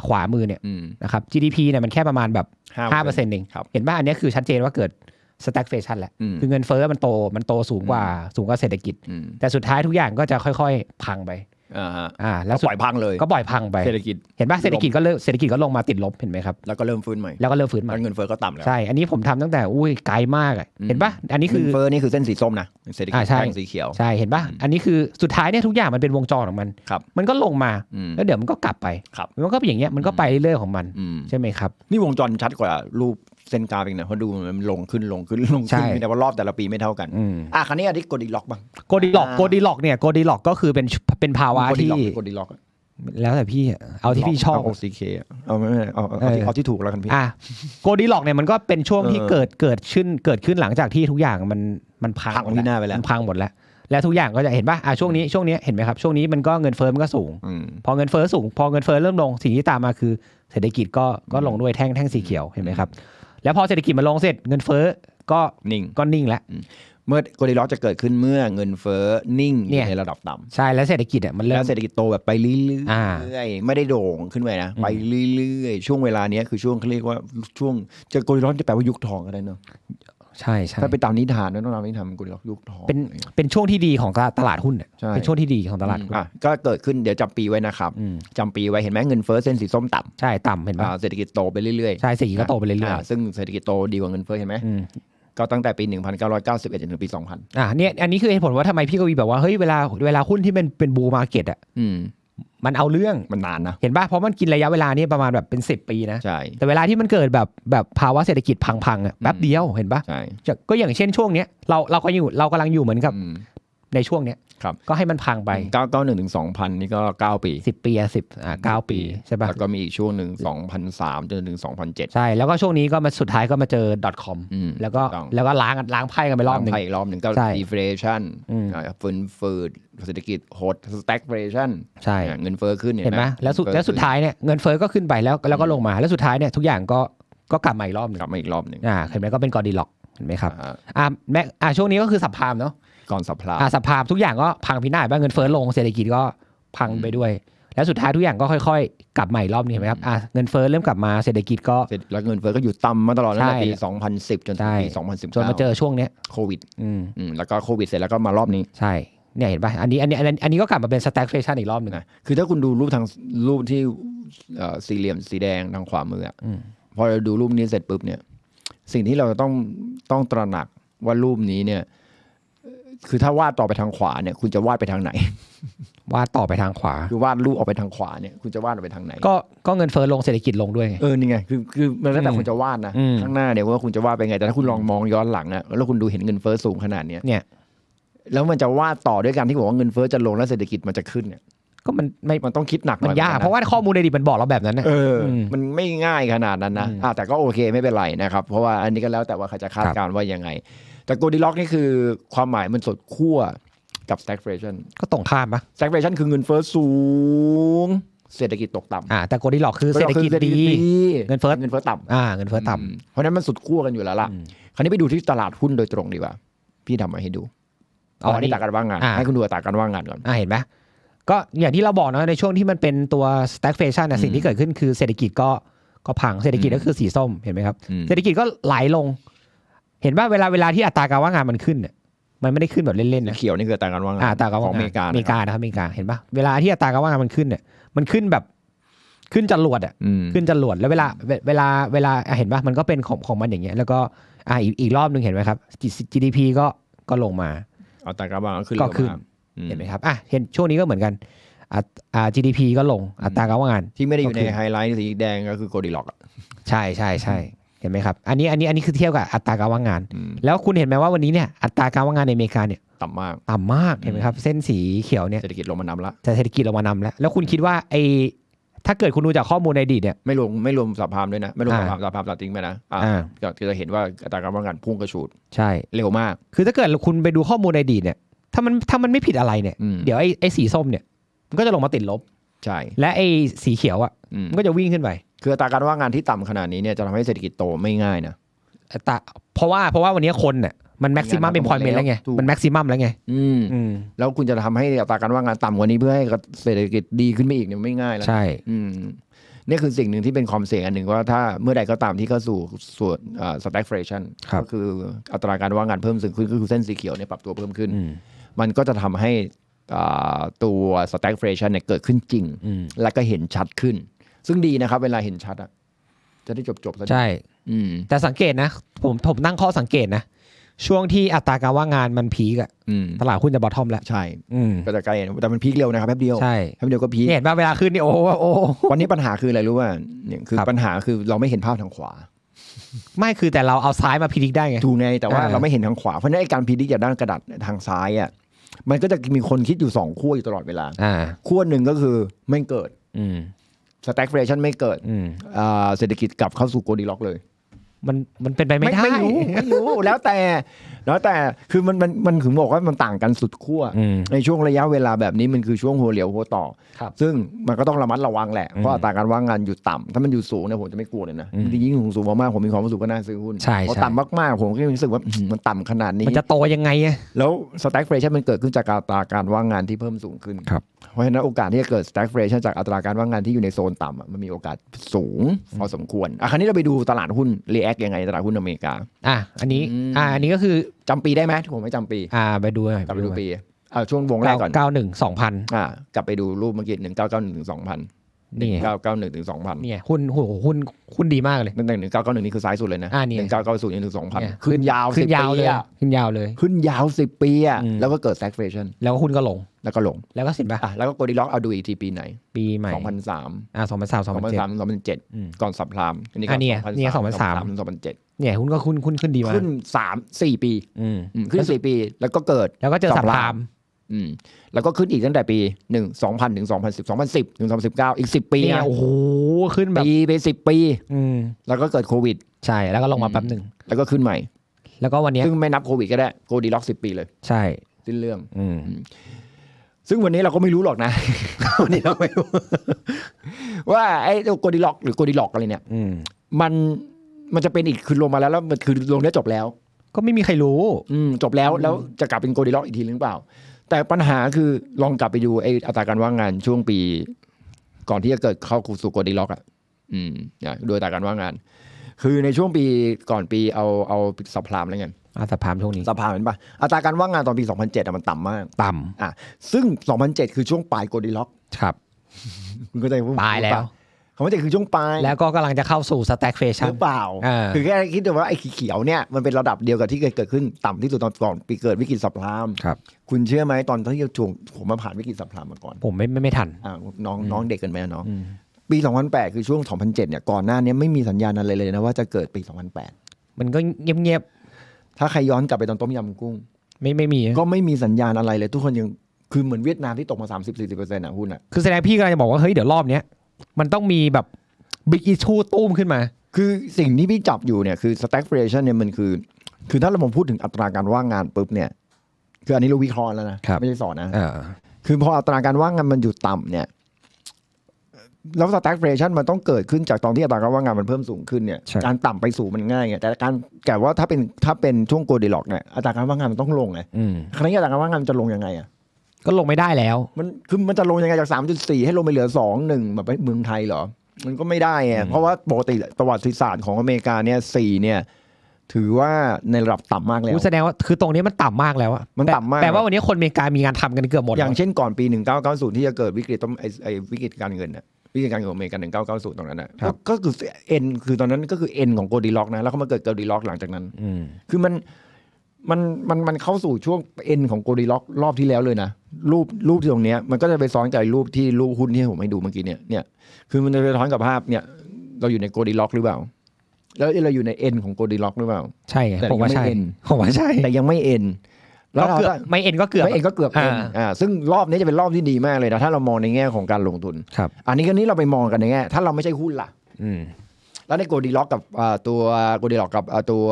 ขวามือเนี่ยนะครับ GDP เนี่ยมันแค่ประมาณแบบห้าเปอร์เซ็นต์เอง เห็นว่าอันนี้คือชัดเจนว่าเกิดสแต็กเฟชันแหละคือเงินเฟอ้อมันโตมันโตสูงกว่าสูงกว่าเศรษฐกิจ แต่สุดท้ายทุกอย่างก็จะค่อยๆ พังไปอ่าแล้วปล่อยพังเลยก็ปล่อยพังไปเศรษฐกิจเห็นป่ะเศรษฐกิจก็เริ่มเศรษฐกิจก็ลงมาติดลบเห็นไหมครับแล้วก็เริ่มฟื้นใหม่แล้วก็เริ่มฟื้นใหม่เงินเฟ้อก็ต่ำแล้วใช่อันนี้ผมทำตั้งแต่อุ้ยไกลมากเห็นป่ะอันนี้คือเฟ้อนี่คือเส้นสีส้มนะเศรษฐกิจแท่งสีเขียวใช่เห็นป่ะอันนี้คือสุดท้ายเนี่ยทุกอย่างมันเป็นวงจรของมันครับมันก็ลงมาแล้วเดี๋ยวมันก็กลับไปมันก็ปอย่างเงี้ยมันก็ไปเรื่อยๆของมันใช่ไหมครับนี่วงจรชัดกว่า รูปเส้นกราฟเองเนี่ยเขาดูมันลงขึ้นลงขึ้นลงขึ้นแต่ว่ารอบแต่ละปีไม่เท่ากัน อ่ะคราวนี้อันนี้โกดิล็อกบ้างโกดิล็อกโกดิล็อกเนี่ยโกดิล็อกก็คือเป็นเป็นภาวะที่โกดิล็อกแล้วแต่พี่ เอาที่พี่ชอบโอซีเคเอาไม่เอาเอาที่ถูกแล้วกันพี่อ่ะโกดีลลอกเนี่ยมันก็เป็นช่วงที่เกิดเกิดขึ้นเกิดขึ้นหลังจากที่ทุกอย่างมันมันพังัหนดแล้วพังหมดแล้ว แล้วทุกอย่างก็จะเห็นป่ะอ่ะช่วงนี้ช่วงนี้เห็นไหมครับช่วงนี้มันก็เงินเฟ้อมันก็สูง พอเงินเฟ้อสูงพอเงินเฟ้อเริ่มลงสิ่งที่ตามมาคือ เศรษฐกิจก็ก็ลงด้วยแท่งแท่งสีเขียวเห็นไหมครับแล้วพอเศรษฐกิจมันลงเสร็จเงินเฟ้อก็นิ่งก็นิ่งแล้วเมื่อกลยล็อกจะเกิดขึ้นเมื่อเงินเฟ้อนิ่งอยู่ในระดับต่ำใช่แล้วเศรษฐกิจอ่ะมันเริ่มแล้วเศรษฐกิจโตแบบไปเรื่อยๆไม่ได้โด่งขึ้นไปนะไปเรื่อยๆช่วงเวลานี้คือช่วงเขาเรียกว่าช่วงจะกลยล็อกจะแปลว่ายุคทองก็ได้เนาะใช่ใช่ถ้าไปตามนิทานน่นต้องตามนิทานกุณล็อกยุคทองเป็นเป็นช่วงที่ดีของตลาดหุ้นเนี่ยเป็นช่วงที่ดีของตลาดหุ้นก็เกิดขึ้นเดี๋ยวจำปีไว้นะครับจำปีไว้เห็นไหมเงินเฟ้อเส้นสีส้มต่ำใช่ต่ำเห็นไหมเศรษฐกิจโตไปเรื่อยๆใช่สีก็โตไปเรื่อยๆซึ่งเศรษฐกิจโตดีกว่าเงินเฟ้อเห็นไหมก็ตั้งแต่ปี1991จนถึงปี2000อ่าเนี่ยอันนี้คือเหตุผลว่าทำไมพี่กวีแบบว่าเฮ้ยเวลาเวลาหุ้นที่เป็นเป็นบูมาเก็ตอ่ะมันเอาเรื่องมันนานนะเห็นป่ะเพราะมันกินระยะเวลานี่ประมาณแบบเป็น 10 ปีนะใช่แต่เวลาที่มันเกิดแบบแบบภาวะเศรษฐกิจพังๆอ่ะแป๊บเดียวเห็นป่ะใช่ก็อย่างเช่นช่วงเนี้ยเราเราก็อยู่เรากำลังอยู่เหมือนกับในช่วงเนี้ยก็ให้มันพังไปเเกก้้าาหนึ่งถึงสองพันนี่ก็เก้าปีสิบปี อ่ะ10อ่าปี ใช่ป่ะแล้วก็มีอีกช่วงหนึ่งสองพันสามจนถึงสองพันเจ็ดใช่ แล้วก็ช่วงนี้ก็มาสุดท้ายก็มาเจอดอทคอมแล้วก็แล้วก็ล้างล้างไพ่กันไปรอบหนึ่งไพ่อีกรอบหนึ่งก็ดีเฟลชั o นฟืนฟืดเศรษฐกิจโหด s ต็ g เฟ a t ชันใช่เงินเฟ้อขึ้นเห็นไหมแล้วสุดแล้วสุดท้ายเนี่ย เงินเฟ้อก็ขึ้นไปแล้วแล้วก็ลงมาแล้วสุดท้ายเนี่ยทุกอย่างก็ก็กลับมาอีกรอบหนึ่งกลับมาอีกรอบหนึ่งอ่าเห็นไหมก็เป็นกอดีล็อกเห็นไหมครับอ่าแม่อ่าช่วงนี้ก็คือสับพามเนาะก่อนสัปาอ่าสัปาทุกอย่างก็พังพินาศบ้างเงินเฟ้อลงเศรษฐกิจก็พังไปด้วยแล้วสุดท้ายทุกอย่างก็ค่อยๆกลับใหม่รอบนี้เห็นไหมครับอ่ะเงินเฟ้อเริ่มกลับมาเศรษฐกิจก็แล้วเงินเฟ้อก็อยู่ต่ำมาตลอดตั้งแต่ปี 2010 จนถึงปี2019จนมาเจอช่วงเนี้ยโควิดอืมแล้วก็โควิด เสร็จแล้วก็มารอบนี้ ใช่เนี่ยเห็นป่ะอันนี้อันนี้ อันนี้ก็กลับมาเป็นสแต็กเฟชันอีกรอบหนึ่งคือถ้าคุณดูรูปทางรูปที่สี่เหลี่ยมสีแดงทางขวามืออ่ะพอเราดูรูปนี้เสร็จปุ๊บเนี่ยสิ่งที่เราต้องต้องตระหนักว่ารูปนี้เนี่ยคือถ้าวาดต่อไปทางขวาเนี่ย คุณจะวาดไปทางไหนวาดต่อไปทางขวา คือวาดลูกออกไปทางขวาเนี่ยคุณจะวาดออกไปทางไหน ก็ก็เงินเฟ้อลงเศรษฐกิจลงด้วยไงเออนี่ไงคือคือมันแล้วแต่คุณจะวาดนะข้างหน้าเนี่ยว่าคุณจะวาดไปไงแต่ถ้าคุณลองมองย้อนหลังอะแล้วคุณดูเห็นเงินเฟ้อสูงขนาดเนี้ยเนี่ยแล้วมันจะวาดต่อด้วยกันที่บอกว่าเงินเฟ้อจะลงแล้วเศรษฐกิจมันจะขึ้นเนี่ย ก็มันไม่มันต้องคิดหนักมันยากเพราะว่าข้อมูลในดีมันบอกเราแบบนั้นนเออ่มมันไม่ง่ายขนาดนั้นนะแต่ก็โอเคไม่เป็นไรนะครับเพราะว่าอันนี้ก็แล้วแต่ว่าใครจะคาดการณ์ว่ายังไงต่กตัวดีล็อกนี่คือความหมายมันสดขั้วกับ stagflation ก็ตรงข้ามปะ stagflation คือเงินเฟ้อสูง เศรษฐกิจตกต่ำอ่า แต่โกดีล็อกคือเศรษฐกิจดี เงินเฟ้อเงินเฟ้อต่ำอ่าเงินเฟ้อต่ำ เพราะนั้นมันสุดขั้วกันอยู่แล้วล่ะ คราวนี้ไปดูที่ตลาดหุ้นโดยตรงดีกว่า พี่ทำมาให้ดู อ๋อ นี่ตากันว่างงาน ให้คุณดูตากันว่างงานก่อนอ่าเห็นไหมก็อย่างที่เราบอกนะ ในช่วงที่มันเป็นตัว stagflation นะสิ่งที่เกิดขึ้นคือ เศรษฐกิจก็ก็พัง เศรษฐกิจก็คือสีส้ม เห็นไหมครับ เศรษฐกิจก็ไหลลงเห็นว่าเวลาเวลาที่อัตราการว่างงานมันขึ้นเนี่ยมันไม่ได้ขึ้นแบบเล่นๆนะเขียวนี่คืออัตราการว่างงานอัตราการว่างงานอเมกาอเมริกานะครับอเมริกาเห็นปะเวลาที่อัตราการว่างงานมันขึ้นเนี่ยมันขึ้นแบบ ขึ้นจรวดอ่ะขึ้นจรวดแล้วเวลาเวลาเวลาเห็นปะมันก็เป็นของของมันอย่างเงี้ยแล้วก็อ่าอีกรอบหนึ่งเห็นไหมครับ GDP ก็ก็ลงมาอัตราการว่างงานขึ้นก็ขึ้นเห็นไหมครับอ่ะเห็นช่วงนี้ก็เหมือนกันอ่า GDP ก็ลงอัตราการว่างงาน ที่ไม่ได้อยู่ในไฮไลท์สีแดงก็คือโกดิล็อกใช่ใช่ใช่ห็นไหมครับอันนี้อันนี้อันนี้คือเทียบกับอัตราการว่างงาน แล้วคุณเห็นไหมว่าวันนี้เนี่ยอัตราการว่างงานในอเมริกาเนี่ยต่ำมากต่ำมากเห็นไหมครับ เส้นสีเขียวเนี่ยเศรษฐกิจลงมานำแล้วเศรษฐกิจลงมานำแล้วแล้วคุณคิดว่าไอถ้าเกิดคุณดูจากข้อมูลในดีเนี่ยไม่รวมไม่รวมสัภามด้วยนะไม่รวมสัภามสัภามตัดทิ้งไปนะก็จะเห็นว่าอัตราการว่างงานพุ่งกระฉูดใช่เร็วมาก คือถ้าเกิดคุณไปดูข้อมูลในดีเนี่ยถ้ามันถ้ามันไม่ผิดอะไรเนี่ยเดี๋ยวไอ้ไอ้สีส้มเนี่ยมันก็จะลงมาติดลบใช่และไอ้สีเขียวอ่ะมันก็จะวิ่งขึ้นไปคืออัตราการว่างงานที่ต่ำขนาดนี้เนี่ยจะทำให้เศรษฐกิจโตไม่ง่ายนะแต่เพราะว่าเพราะว่าวันนี้คนเนี่ยมันแม็กซิมัมเป็นพอยเมนแล้วไงมันแม็กซิมัมแล้วไง อืมแล้วคุณจะทำให้อัตราการว่างงานต่ำกว่านี้เพื่อให้เศรษฐกิจดีขึ้นไปอีกเนี่ยไม่ง่าย แล้วใช่อืมนี่คือสิ่งหนึ่งที่เป็นความเสี่ยงอันหนึ่งว่าถ้าเมื่อใดก็ตามที่เข้าสู่ส่วนสแต็กเฟรชั่นก็คืออัตราการว่างงานเพิ่มสูงขึ้นก็คือเส้นสีเขียวเนี่ยปรับตัวเพิ่มขึ้น มันก็จะทำให้ตัวสแต็กเฟรชันเนี่ยเกิดขึ้นจริงและก็เห็นชัดขึ้นซึ่งดีนะครับเวลาเห็นชัดอะจะได้จบจบใช่ อืม แต่สังเกตนะผมผมนั่งข้อสังเกตนะ ช่วงที่อัตราการว่างงานมันพีกอะตลาดหุ้นจะบอททอมแล้วใช่ก็จะไกลแต่มันพีกเร็วนะครับแป๊บเดียวใช่แป๊บเดียวก็พีกเห็นว่าเวลาขึ้นนี่โอ้โอ้วันนี้ปัญหาคืออะไรรู้ป่ะเนี่ยคือปัญหาคือเราไม่เห็นภาพทางขวา ไม่คือแต่เราเอาซ้ายมาพีดิกได้ไงถูกไงแต่ว่าเราไม่เห็นทางขวาเพราะนั่นไอ้การพีดิกจากด้านกระดาษทางซ้ายอ่ะ มันก็จะมีคนคิดอยู่สองขั้วอยู่ตลอดเวลา อ่าขั้วหนึ่งก็คือไม่เกิดสแต็กเฟลชันไม่เกิดเศรษฐกิจกลับเข้าสู่โกดีล็อกเลย มัน มันเป็นไปไม่ได้ ไม่รู้ไม่รู้แล้วแต่แล้วแต่คือมันมันมันถึงบอกว่ามันต่างกันสุดขั้วในช่วงระยะเวลาแบบนี้มันคือช่วงหัวเหลียวหัวต่อ ซึ่งมันก็ต้องระมัดระวังแหละ เพราะต่างการว่างงานอยู่ต่ำ ถ้ามันอยู่สูง เนี่ยผมจะไม่กลัวเลยนะยิ่งสูงมากผมมีความรู้สึกว่าน่าซื้อหุ้นพอต่ำมากๆผมก็รู้สึกว่ามันต่ำขนาดนี้มันจะโตยังไง แล้วสแต็กเฟรชันมันเกิดขึ้นจากอัตราการว่างงานที่เพิ่มสูงขึ้นเพราะฉะนั้นโอกาสที่จะเกิดสแต็กเฟรชจากอัตราการว่างงานที่อยู่ในโซนต่ำมันมีโอกาสสูงพอสมควรอ่ะคราวนี้เราไปดูตลาดหุ้นรีแอคยังไงตลาดหุ้นอเมริกาอ่ะอันนี้อ่าอันนี้ก็คือจำปีได้ไหมผมไม่จำปีอ่าไปดูหน่อยกลับไปดูปีเอาช่วงวงแรกก่อนเก้าหนึ่งสองพันอ่ากลับไปดูรูปเมื่อกี้หนึ่งเก้าเก้าหนึ่งสองพันนี่เก้าเก้าหนึ่งถึงสองพันเนี่ยหุ้นโหหุ้นหุ้นดีมากเลยตั้งแต่หนึ่งเก้าเก้าหนึ่งนี่คือสายสุดเลยนะอ่านี่หนึ่งเก้าเก้าศูนย์ถึงสองพันขึ้นยาวสิบปีอ่ะขึ้นยาวเลย ขึ้นยาวสิบปีอ่ะแล้วก็เกิดแซกเฟชั่นแล้วก็หุ้นก็ลงแล้วก็ลงแล้วก็สิบป่ะแล้วก็โกดิล็อกเอาดูอีกทีปีไหน ปีใหม่สองพันสามอ่าสองพันสามสองพันสามสองพันเจ็ดก่อนสับพรามอันนี้ก็สองพันสามสองพันเจ็ดเนี่ย หุ้นก็ขึ้นขึ้นขึ้นดีมาก ขึ้นสามสี่ปีขึ้นสี่ปีแล้วก็เกิดแล้วก็เจอสับพรามอืมแล้วก็ขึ้นอีกตั้งแต่ปีหนึ่งสองพันถึงสองพันสิบสองพันสิบถึงสองสิบเก้าอีกสิบปีเนี่ยโอ้โห ขึ้นแบบปีไปสิบปี อืม แล้วก็เกิดโควิดใช่แล้วก็ลงมาแป๊บหนึ่งแล้วก็ขึ้นใหม่ แล้วก็วันนี้ซึ่งไม่นับโควิดก็ได้โกดีล็อกสิบปีเลย ใช่ สิ้นเรื่อง อืม ซึ่งวันนี้เราก็ไม่รู้หรอกนะวันนี้เราไม่รู้ ว่า ไอ้โกดีล็อก หรือโกดีล็อก อะไรเนี่ยมันมันจะเป็นอีกคือลงมาแล้วแล้วมันคือลงได้จบแล้ว ก็ไม่มีใครรู้ อืม จบแล้วแล้วจะกลับเป็นโกดีล็อก อีกทีหรือเปล่าแต่ปัญหาคือลองกลับไปดูไอ้อัตราการว่างงานช่วงปี ก่อนที่จะเกิดเข้าสู่โกดิล็อกอ่ะอืมโดยอัตราการว่างงาน คือในช่วงปี ก่อนปีเอาเอาสัพพามอะไรเงี้ยอาสัพพามช่วงนี้สัพพามเห็นปะอัตราการว่างงานตอนปี2007อะมันต่ำมาก ต่ำอ่ะ ซึ่ง2007คือช่วงปลายโกดิล็อก ครับคุณก็้ใจผมปลายแล้วคำว่าเจ็ดคือช่วงปลายแล้วก็กำลังจะเข้าสู่สแต็กเฟชั่นหรือเปล่า คือแค่คิดดูว่าไอ้ขีเขียวเนี่ย มันเป็นระดับเดียวกับที่เคยเกิดขึ้นต่ำที่สุดตอนก่อนปีเกิดวิกฤตสับพรามครับคุณเชื่อไหมตอนทีู่กผมมาผ่านวิกฤตสับพรามมาก่อน ผมไม่ไม่ทันน้องน้องเด็กกันไหมน้องปี 2008 คือช่วง 2007 เนี่ย ก่อนหน้านี้ไม่มีสัญญาณอะไรเลยนะว่าจะเกิดปี 2008 มันก็เงียบๆถ้าใครย้อนกลับไปตอนต้มยำกุ้ง ไม่ไม่มีก็ไม่มีสัญญาณอะไรเลย ทุกคนยังคือเหมือนเวียดนามที่ตกมา 30-40%อ่ะหุ้นอ่ะคือแสดงพี่ก็จะบอกว่าเฮ้ยเดี๋ยวรอบเนี้ยมันต้องมีแบบบิ๊กอิชูตุ้มขึ้นมา คือสิ่งที่พี่จับอยู่เนี่ยคือ stagflation เนี่ยมันคือ คือถ้าเราพูดถึงอัตราการว่างงานปุ๊บเนี่ย คืออันนี้เราวิเคราะห์แล้วนะ ไม่ใช่สอนนะคือพออัตราการว่างงานมันอยู่ต่ำเนี่ย แล้วสแต็กเฟลชันมันต้องเกิดขึ้นจากตอนที่อัตราการว่างงานมันเพิ่มสูงขึ้นเนี่ย การต่ำไปสูงมันง่ายไงแต่การแต่ว่าถ้าเป็นถ้าเป็นช่วงโกลดีล็อกเนี่ยอัตราการว่างงานมันต้องลงไงครั้งนี้อัตราการว่างงานมันจะลงยังไงอ่ะก็ลงไม่ได้แล้ว มันคือมันจะลงยังไงจาก 3.4 ให้ลงไปเหลือ 2 1แบบเมืองไทยเหรอ มันก็ไม่ได้ไงเพราะว่าปกติประวัติศาสตร์ของอเมริกาเนี่ย4เนี่ย ถือว่าในระดับต่ำมากแล้วแสดงว่า คือตรงนี้มันต่ำมากแล้วอะมันต่ำมากแปลว่าวันนี้คนอเมริกามีงานทำกันเกือบหมด อย่างเช่นก่อนปี 1990 ที่จะเกิดวิกฤตต้องไอ้วิกฤตการเงินอะวิกฤตการเของอเมริกหน1990ตรงนั้นนะก็คือเอ็นคือตอนนั้นก็คือเอ็นของโกดีล็อก นะแล้วเขามาเกิดโกดีล็อกหลังจากนั้นคือมันมันมันมันเข้าสู่ช่วงเอ็นของโกดีล็อก รอบที่แล้วเลยนะรูปรูปที่ตรงเนี้ยมันก็จะไปซ้อนกับรูปที่รูปหุ้นที่ผมให้ดูเมื่อกี้เนี่ย เนี่ยคือมันจะไปท้อนกับภาพเนี่ย เราอยู่ในโกดีล็อก หรือเปล่า แล้วเราอยู่ในเอ็นของโกดีล็อกหรือเปล่าใช่แต่ผมว่าใช่ผมว่าใช่ แต่ยังไม่เอ็นแล้วเกือบไม่เอ็นก็เกือบไม่เอ็นก็เกือบเอ็นอ่าซึ่งรอบนี้จะเป็นรอบที่ดีมากเลยนะถ้าเรามองในแง่ของการลงทุนครับอันนี้ก็นี้เราไปมองกันในแง่ถ้าเราไม่ใช่หุ้นล่ะ อืแล้วในโกลดีล็อกกับตัวโกลดีล็อกกับตัว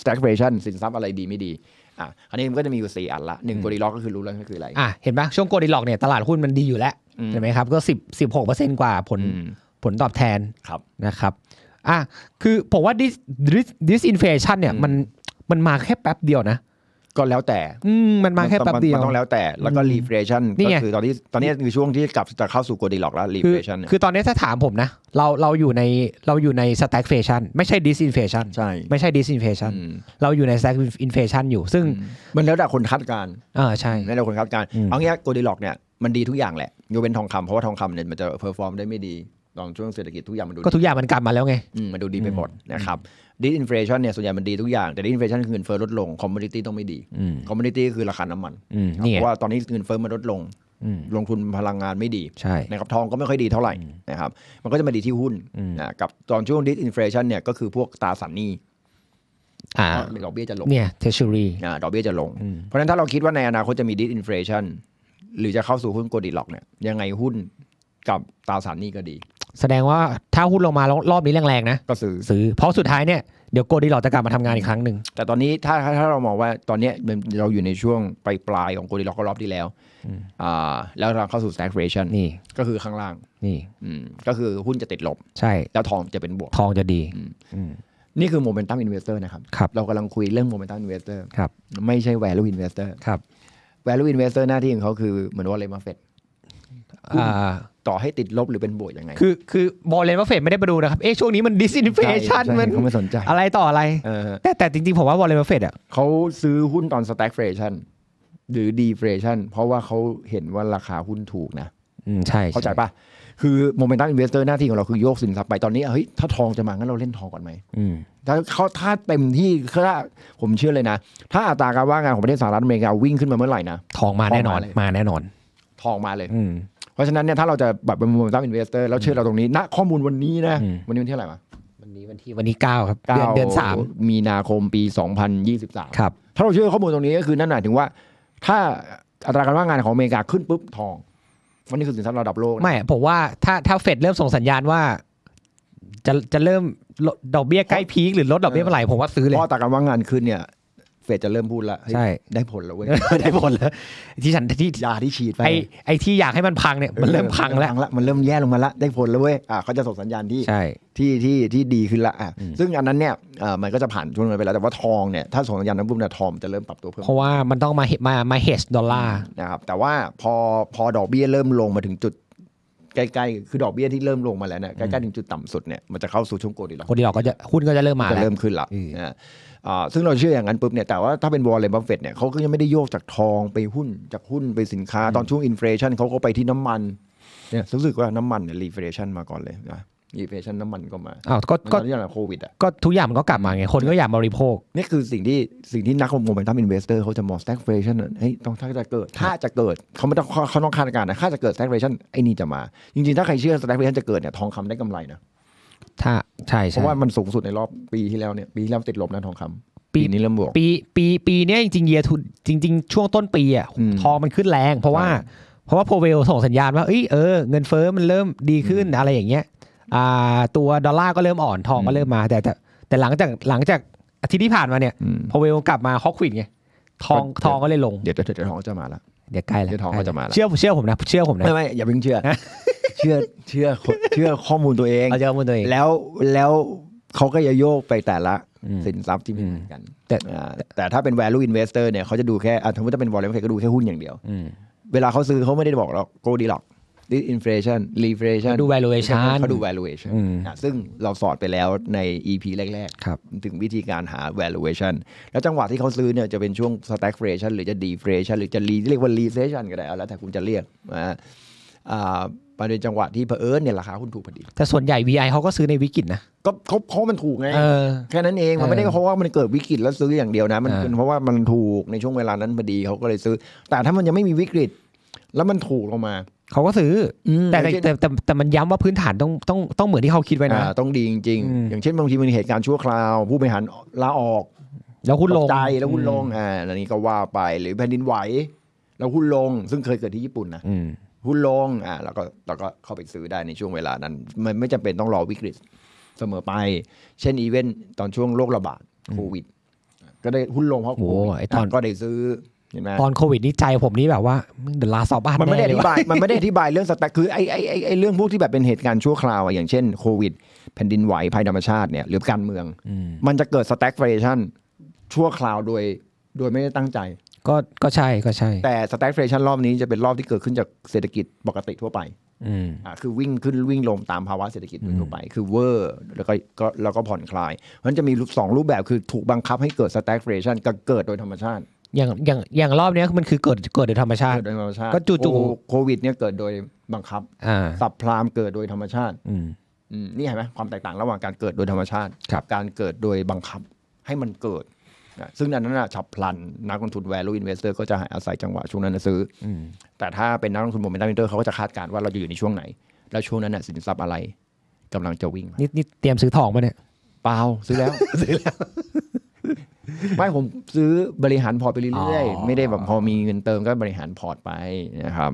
สแต็กเฟชั่นสินทรัพย์อะไรดีไม่ดี อ่ะอันนี้มันก็จะมีอยู่4อันละหนึ่งโกลดีล็อกก็คือรู้แล้วก็คืออะไรอ่ะเห็นปะช่วงโกลดีล็อกเนี่ย ตลาดหุ้นมันดีอยู่แล้วใช่ไหมครับ ก็สสิบิบหกเปอร์เซ็นต์กว่าผลผลตอบแทน ครับนะครับอ่ะคือผมว่าดิสดิสอินเฟชั่นเนี่ยมันมันมาแค่แป๊บเดียวนะก็แล้วแต่มันมาแค่แป๊บเดียว มันต้องแล้วแต่ แล้วก็รีเฟรชันก็คือตอนนี้ตอนนี้คือช่วงที่กลับจะเข้าสู่โกดีล็อกแล้วรีเฟรชันคือตอนนี้ถ้าถามผมนะ เราเราอยู่ในเราอยู่ในสแต็กเฟชันไม่ใช่ดิสอินเฟชันใช่ไม่ใช่ดิสอินเฟชันเราอยู่ในสแต็กอินเฟชันอยู่ ซึ่งมันแล้วแต่คนคาดการอ่าใช่แล้วแต่คนคาดการเอางี้โกดีล็อกเนี่ยมันดีทุกอย่างแหละยกเว้นทองคำเพราะว่าทองคำเนี่ยมันจะเพอร์ฟอร์มได้ไม่ดีตอนช่วงเศรษฐกิจทุกอย่างมันดู ก็ทุกอย่างมันกลับมาแล้วไงมันดูดีไปหมดนะครับ ดิสอินฟลชันเนี่ยส่วนใหญ่มันดีทุกอย่าง แต่ดิสอินฟลชันคือเงินเฟ้อลดลงคอมมูนิตี้ต้องไม่ดีคอมมูนิตี้คือราคาน้ำมัน เพราะว่าตอนนี้เงินเฟ้อมันลดลงลงทุนพลังงานไม่ดี นะครับทองก็ไม่ค่อยดีเท่าไหร่ นะครับ มันก็จะมาดีที่หุ้นนะกับ ตอนช่วงดิสอินฟลชันเนี่ยก็คือพวกตราสันนีาดอกเบี้ยจะลงเนี่ย เทชูรีดอกเบี้ยจะลง เพราะฉะนั้นถ้าเราคิดว่าในอนาคตจะมีดิสอินฟลชันหรือจะเข้าสู่หุ้นโกดิล็อกเนี่ยยังไงหุ้นกับตราสารนี่ก็ดีแสดงว่าถ้าหุ้นลงมา รอบนี้แรงๆนะ ก็ซื้อซื้อเพราะสุดท้ายเนี่ย เดี๋ยวโกดีหลอดจะกลับมาทำงานอีกครั้งหนึ่ง แต่ตอนนี้ถ้าถ้าเรามองว่าตอนนี้เราอยู่ในช่วงปลายปลายของโกดีหลอดก็รอบที่แล้วอ่าแล้วเราเข้าสู่ stagflation นี่ก็คือข้างล่าง นี่ก็คือหุ้นจะติดลบใช่ แล้วทองจะเป็นบวกทองจะดีนี่คือโมเมนตัมอินเวสเตอร์นะครับรบเรากำลังคุยเรื่องโมเมนตัมอินเวสเตอร์ไม่ใช่ value investor ครับ value investor หน้าที่ของเขาคือเหมือนว่าเลรมาเฟดต่อให้ติดลบหรือเป็นบวกยังไง คือคือบอลเลนว่าเฟดไม่ได้มาดูนะครับ เอ๊ะช่วงนี้มันดิสอินเฟชันมันเขาไม่สนใจอะไรต่ออะไร แต่แต่จริง ๆ ผมว่าบอลเลนวัฟเฟตอ่ะเขาซื้อหุ้นตอนสแต็กเฟชันหรือดีเฟชันเพราะว่าเขาเห็นว่าราคาหุ้นถูกนะ อืมใช่เข้าใจปะคือโมเมนตัมอินเวสเตอร์หน้าที่ของเราคือโยกสินทรัพย์ไปตอนนี้เฮ้ยถ้าทองจะมา งั้นเราเล่นทองก่อนไหมถ้าเขาถ้าเต็มที่ถ้าผมเชื่อเลยนะ ถ้าอัตราการว่างงานของประเทศสหรัฐอเมริกาวิ่งขึ้นมาเมื่อไหร่นะทองมาแน่นอน มาแน่นอน ทองมาเลยเพราะฉะนั้นเนี่ยถ้าเราจะแบบเป็นมูลค่าอินเวสเตอร์แล้วเชื่อเราตรงนี้ณข้อมูลวันนี้นะวันนี้วันที่อะไรมาวันนี้วันที่วันนี้าครับเดือนเดือนสามมีนาคมปีสสองพันยี่ิบสามครับถ้าเราเชื่อข้อมูลตรงนี้ก็คือนั่นหมายถึงว่า ถ้าอัตราการว่างงานของอเมริกาขึ้นปุ๊บทอง วันนี้คือสินทรัพย์ระดับโลก ไม่ ผมว่าถ้าถ้าเฟดเริ่มส่งสัญญาณว่า จะจะเริ่มดอกเบี้ยใกล้พีคหรือลดดอกเบี้ยเมื่อไหร่ผมว่าซื้อเลยเพราะอัตราการว่างงานขึ้นเนี่ยเฟดจะเริ่มพูดละใช่ได้ผลแล้วเว้ยได้ผลแล้ว ที่ฉันที่ยาที่ฉีดไปไอ้ที่อยากให้มันพังเนี่ยมันเริ่มพังแล้วมันเริ่มแย่ลงมาละได้ผลแล้วเว้ยอ่าเขาจะส่งสัญญาณที่ที่ที่ที่ดีขึ้นละอ่ะซึ่งอันนั้นเนี่ยเออมันก็จะผ่านช่วงนั้ไปแล้วแต่ว่าทองเนี่ยถ้าส่งสัญญาณนั้นปุ๊บเนี่ยทองจะเริ่มปรับตัวเพิ่มเพราะว่ามันต้องมามามาเฮดดอลลาร์นะครับแต่ว่าพอพอดอกเบี้ยเริ่มลงมาถึงจุดใกล้ๆคือดอกเบี้ยที่เริ่มลงมาแล้วเนี่ยใกล้ๆถึงจุดต่ำสุดเนี่ยมันจะเข้าสู่ช่วงโกดีล็อกโกดีล็อกก็จะหุ้นก็จะเริ่มมาแล้วเริ่มขึ้นละซึ่งเราเชื่ออย่างนั้นปุ๊บเนี่ย แต่ว่าถ้าเป็นวอลเล์บัฟเฟตเนี่ยเขาก็ยังไม่ได้โยกจากทองไปหุ้น จากหุ้นไปสินค้า ตอนช่วงอินฟลชันเขาก็ไปที่น้ำมัน เนี่ย รู้สึกว่าน้ำมันเนี่ยรีเฟลชันมาก่อนเลยนะอีเฟชันน้ำมันก็มา อ้าว ก็ก็ยังโควิดอ่ะก็ทุกอย่างมันก็กลับมาไง คนก็อยากบริโภค นี่คือสิ่งที่ สิ่งที่นักลงทุนเป็นทั้งอินเวสเตอร์เขาจะมองสแต็กเฟชันเฮ้ย ต้องถ้าจะเกิด ถ้าจะเกิด เขาไม่ต้องเขาต้องคาดการณ์นะถ้าจะเกิดสแต็กเฟชันไอ้นี่จะมาจริงๆ ถ้าใครเชื่อสแต็กเฟชันจะเกิดเนี่ยทองคำได้กำไรนะถ้าใช่เพราะว่ามันสูงสุดในรอบปีที่แล้วเนี่ย ปีที่แล้วติดลบนะทองคำ ปีนี้เริ่มบวก ปี ปีปีนี้จริงๆเยียทุนจริง ๆช่วงต้นปีอ่ะทองมันขึ้นแรงเพราะว่าเพราะว่าโพเวลส่งสัญญาณว่าเออเงินเฟ้อมันเริ่มดีขึ้นอะไรอย่างเงี้ยตัวดอลลาร์ก็เริ่มอ่อนทองก็เริ่มมาแต่แต่แต่หลังจากหลังจากอาทิตย์ที่ผ่านมาเนี่ยพอเวลกลับมาฮอกควินไงทองทองก็เลยลงเดี๋ยวเดี๋ยวทองจะมาแล้วเดี๋ยวใกล้แล้วเดี๋ยวท้องก็จะมาแล้วเชื่อเชื่อผมนะเชื่อผมนะไม่ไม่อย่าเพิ่งเชื่อเชื่อเชื่อเชื่อข้อมูลตัวเองเอาชื่อข้อมูลตัวเอง แล้วแล้วเขาก็จะโยกไปแต่ละสินทรัพย์ที่มีเหมือนกัน แต่แต่ถ้าเป็น value investor เนี่ยเขาจะดูแค่สมมติถ้าเป็น v a l u e เขาก็ดูแค่หุ้นอย่างเดียวเวลาเขาซื้อเขาไม่ได้บอกหรอกโกดีหรอกดิสอิน l a t i o n r e f l a t i o ดู valuation เขาดู valuation ซึ่งเราสอนไปแล้วใน EP แรกๆถึงวิธีการหา valuation แล้วจังหวะที่เขาซื้อเนี่ยจะเป็นช่วง s t a ็ f l a t i o n หรือจะ deflation หรือจะรีเรียกว่า recession ก็ได้แล้วแต่คุณจะเรียกนะประเด็นจังหวะที่เผอิญเนี่ยราคาหุ้นถูกพอดี แต่ส่วนใหญ่ VI เขาก็ซื้อในวิกฤตนะก็เขาเพราะมันถูกไง แค่นั้นเองมันไม่ได้เพราะว่ามันเกิดวิกฤตแล้วซื้ออย่างเดียวนะ มันเป็นเพราะว่ามันถูกในช่วงเวลานั้นพอดีเขาก็เลยซื้อ แต่ถ้ามันยังไม่มีวิกฤต แล้วมันถูกลงมาเขาก็ซื้อแต่แต่แต่แต่มันย้ำว่าพื้นฐานต้องต้องต้องเหมือนที่เขาคิดไว้นะ ต้องดีจริงๆ อย่างเช่นบางทีมันเหตุการณ์ชั่วคราว ผู้บริหารลาออก แล้วหุ้นลงใจแล้วหุ้นลงอ่าอันนี้ก็ว่าไป หรือแผ่นดินไหว แล้วหุ้นลงซึ่งเคยเกิดที่ญี่ปุ่นนะหุ้นลงอ่าแล้วก็เราก็เข้าไปซื้อได้ในช่วงเวลานั้นมันไม่จำเป็นต้องรอวิกฤตเสมอไป เช่น อีเวนต์ตอนช่วงโรคระบาดโควิดก็ได้หุ้นลงเพราะโควิดก็ได้ซื้อตอนโควิดนี่ใจผมนี่แบบว่าเดือดร้สอบบ้านมันไม่ได้อธิบายมันไม่ได้อธิบายเรื่องสแต็กคือไอ้ไอ้ไอ้เรื่องพวกที่แบบเป็นเหตุการณ์ชั่วคราวอะอย่างเช่นโควิด แผ่นดินไหวภัยธรรมชาติเนี่ยหรือการเมืองมันจะเกิดสแต็กเฟรชั่นชั่วคราวโดยโดยไม่ได้ตั้งใจ ก็ก็ใช่ก็ใช่แต่สแต็กเฟรชั่นรอบนี้จะเป็นรอบที่เกิดขึ้นจากเศรษฐกิจปกติทั่วไปอ่าคือวิ่งขึ้นวิ่งลงตามภาวะเศรษฐกิจทั่วไป คือเวอร์แล้วก็ก็แล้วก็ผ่อนคลายมันจะมีสองรูปแบบคือถูกบังคับให้เกิดสแต็กเฟรชั่นก็เกิดโดยธรรมชาติอย่างอย่างอย่างรอบนี้มันคือเกิดเกิดโดยธรรมชาติเกิดโดยธรรมชาติ ก็จู่ๆโควิด เนี่ยเกิดโดยบังคับสับพรามเกิดโดยธรรมชาติอืมนี่เห็นไหมความแตกต่างระหว่างการเกิดโดยธรรมชาติกับการเกิดโดยบังคับให้มันเกิด ซึ่งนั้นน่ะฉับพลันนักลงทุน value investor ก็จะอาศัยจังหวะช่วงนั้นซื้อแต่ถ้าเป็นนักลงทุนโมเมนตัมเตอร์เขาก็จะคาดการณ์ว่าเราจะอยู่ในช่วงไหน แล้วช่วงนั้นน่ะสินทรัพย์อะไรกำลังจะวิ่งนี่เตรียมซื้อทองไหมเนี่ย เปล่าซื้อแล้วซื้อแล้วไม่ผมซื้อบริหารพอร์ตไปเรื่อยๆไม่ได้แบบพอมีเงินเติมก็บริหารพอร์ตไปนะครับ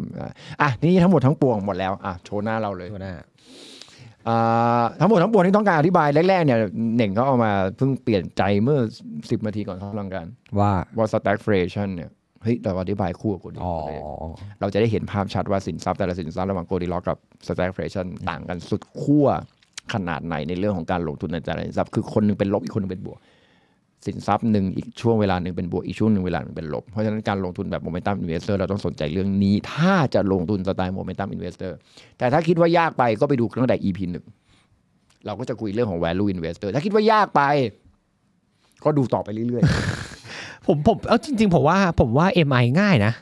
อ่ะนี่ทั้งหมดทั้งปวงหมดแล้วอ่ะโชว์หน้าเราเลยโชว์หน้าทั้งหมดทั้งปวงที่ต้องการอธิบายแรกๆเนี่ยเน่งก็เอามาเพิ่งเปลี่ยนใจเมื่อสิบนาทีก่อนเข้ารายกัน ว่าว่า s t a c r e a t i o n เนี่ยเฮ้ยเราอธิบายคู่กับโกลดีล็อกเราจะได้เห็นภาพชัดว่าสินทรัพย์แต่ละสินทรัพย์ระหว่างโกลดิล็อกกับ s t a c r e a t i o n ต่างกันสุดขั้วขนาดไหนในเรื่องของการลงทุนในแต่ละสินทรัพย์คือคนนึงเป็นลบอีกคนนึงเป็นบวกสินทรัพย์หนึ่งอีกช่วงเวลาหนึ่งเป็นบวกอีกช่วงหนึ่งเวลาหนึ่งเป็นลบ เพราะฉะนั้นการลงทุนแบบโมเมนตัมอินเวสเตอร์เราต้องสนใจเรื่องนี้ ถ้าจะลงทุนสไตล์โมเมนตัมอินเวสเตอร์แต่ถ้าคิดว่ายากไปก็ไปดูตั้งแต่ EP หนึ่ง เราก็จะคุยเรื่องของ value investor ถ้าคิดว่ายากไป ก็ดูต่อไปเรื่อยๆ ผมผมเอาจริงๆผมว่าผมว่า MI ง่ายนะ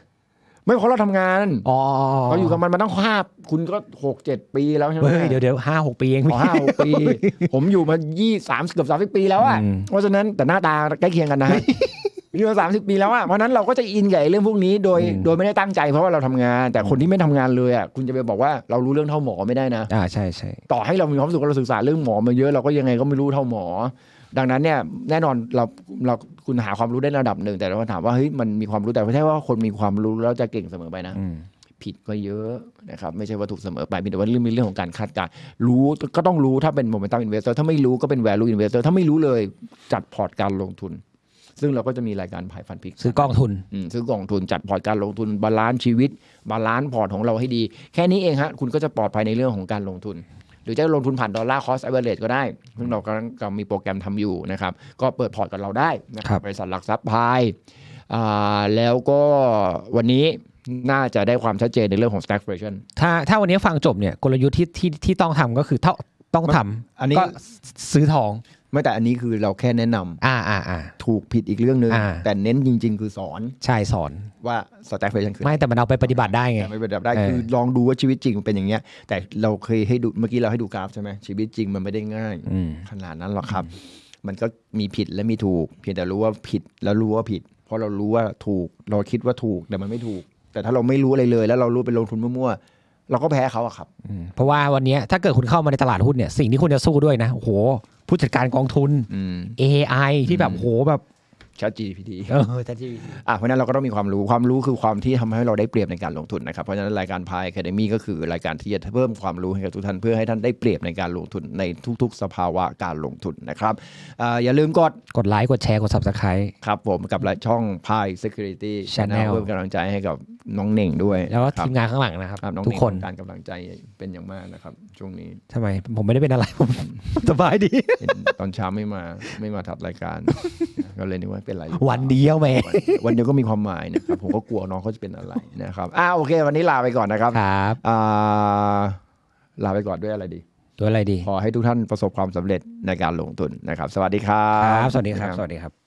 ไม่เพราะเราทำงานอ๋อเราอยู่กับมันมาตั้งห้าคุณก็หกเจ็ดปี แล้วใช่ไหมเเดี๋ยวเดี๋ยวห้าหกปีเองห้าหกปี ผมอยู่มายี่สามเกือบสามสิบปีแล้วอ่ะ เพราะฉะนั้นแต่หน้าตาใกล้เคียงกันนะอยู่มาสามสิบปีแล้วอ่ะ เพราะนั้นเราก็จะอินใหญ่เรื่องพวกนี้โดยโดยไม่ได้ตั้งใจเพราะว่าเราทำงาน แต่คนที่ไม่ทำงานเลยอ่ะคุณจะไปบอกว่าเรารู้เรื่องเท่าหมอไม่ได้นะอ่าใช่ใช่ต่อให้เรามีความสุขเราศึกษาเรื่องหมอมาเยอะเราก็ยังไงก็ไม่รู้เท่าหมอดังนั้นเนี่ยแน่นอนเราเราคุณหาความรู้ได้ระดับหนึ่ง แต่เราถามว่าเฮ้ย มันมีความรู้แต่ไม่ใช่ว่าคนมีความรู้แล้วจะเก่งเสมอไปนะ ผิดก็เยอะนะครับไม่ใช่ว่าถูกเสมอไปมีแต่ว่าเรื่องมีเรื่องของการคาดการรู้ก็ต้องรู้ ถ้าเป็นโมเมนตัมอินเวสเตอร์ถ้าไม่รู้ก็เป็นแวลูอินเวสเตอร์ถ้าไม่รู้เลยจัดพอร์ตการลงทุน ซึ่งเราก็จะมีรายการผายฟันพิกซื้อกองทุนซื้อกองทุนจัดพอร์ตการลงทุนบาลานซ์ชีวิต บาลานซ์พอร์ตของเราให้ดี แค่นี้เองฮะคุณก็จะปลอดภัยในเรื่องของการลงทุนหรือจะลงทุนผ่านดอลลาร์คอสเอเวอร์เรจก็ได้ซึ่งเรากำลังมีโปรแกรมทำอยู่นะครับ ก็เปิดพอร์ตกับเราได้นะครับบริษัทหลักทรัพย์พายแล้วก็วันนี้น่าจะได้ความชัดเจนในเรื่องของ stagflation ถ้าถ้าวันนี้ฟังจบเนี่ยกลยุทธ์ที่ที่ที่ต้องทำก็คือเท่าต้องทำ อันนี้ซื้อทองไม่แต่อันนี้คือเราแค่แนะนำอ่าอ่าอ่าถูกผิดอีกเรื่องหนึ่งแต่เน้นจริง ๆ คือสอน ใช่สอนว่าสแต็กเฟชั่นคือไม่แต่มันเอาไปปฏิบัติได้ไงไมปฏปบัติได้ คือลองดูว่าชีวิตจริงมันเป็นอย่างเงี้ย แต่เราเคยให้ดูเมื่อกี้เราให้ดูกราฟใช่ไหม ชีวิตจริงมันไม่ได้ง่าย ขนาดนั้นหรอกครับ มันก็มีผิดและมีถูก เพียงแต่รู้ว่าผิดแล้วรู้ว่าผิด เพราะเรารู้ว่าถูกเราคิดว่าถูกแต่มันไม่ถูก แต่ถ้าเราไม่รู้อะไรเลย แล้วเรารู้ไปลงทุนมั่วๆ เราก็แพ้เขาอะครับ เพราะว่าวันนี้ถ้าเกิดคุณเข้ามาในตลาดหุ้นเนี่ยสิ่งที่คุณจะสู้ด้วยนะโอ้โหผู้จัดการกองทุน AI ที่แบบโหแบบ chat GPT เออ c จีพ GPT อ่ะเพราะนั้นเราก็ต้องมีความรู้ความรู้คือความที่ทำให้เราได้เปรียบในการลงทุนนะครับ เพราะฉะนั้นรายการพายแค a ด e m ก็คือรายการที่จะเพิ่มความรู้ให้กับทุกท่านเพื่อให้ท่านได้เปรียบในการลงทุนในทุก ๆสภาวะการลงทุนนะครับอย่าลืมกดกดไลค์กดแชร์กด subscribe ครับผมกับช่องพาย Security Channel เพิ่มกำลังใจให้กับน้องเน่งด้วย แล้วก็ทีมงานข้างหลังนะครับทุกคนการกำลังใจเป็นอย่างมากนะครับช่วงนี้ทำไมผมไม่ได้เป็นอะไรผมสบายดีตอนเช้าไม่มาไม่มาทัดรายการก็เลยนึกว่าเป็นไรวันเดียวแม่วันเดียวก็มีความหมายนะครับผมก็กลัวน้องเขาจะเป็นอะไรนะครับอ่าโอเค วันนี้ลาไปก่อนนะครับครับอ่าลาไปก่อนด้วยอะไรดี ด้วยอะไรดี ขอให้ทุกท่านประสบความสำเร็จในการลงทุนนะครับ สวัสดีครับ สวัสดีครับ สวัสดีครับ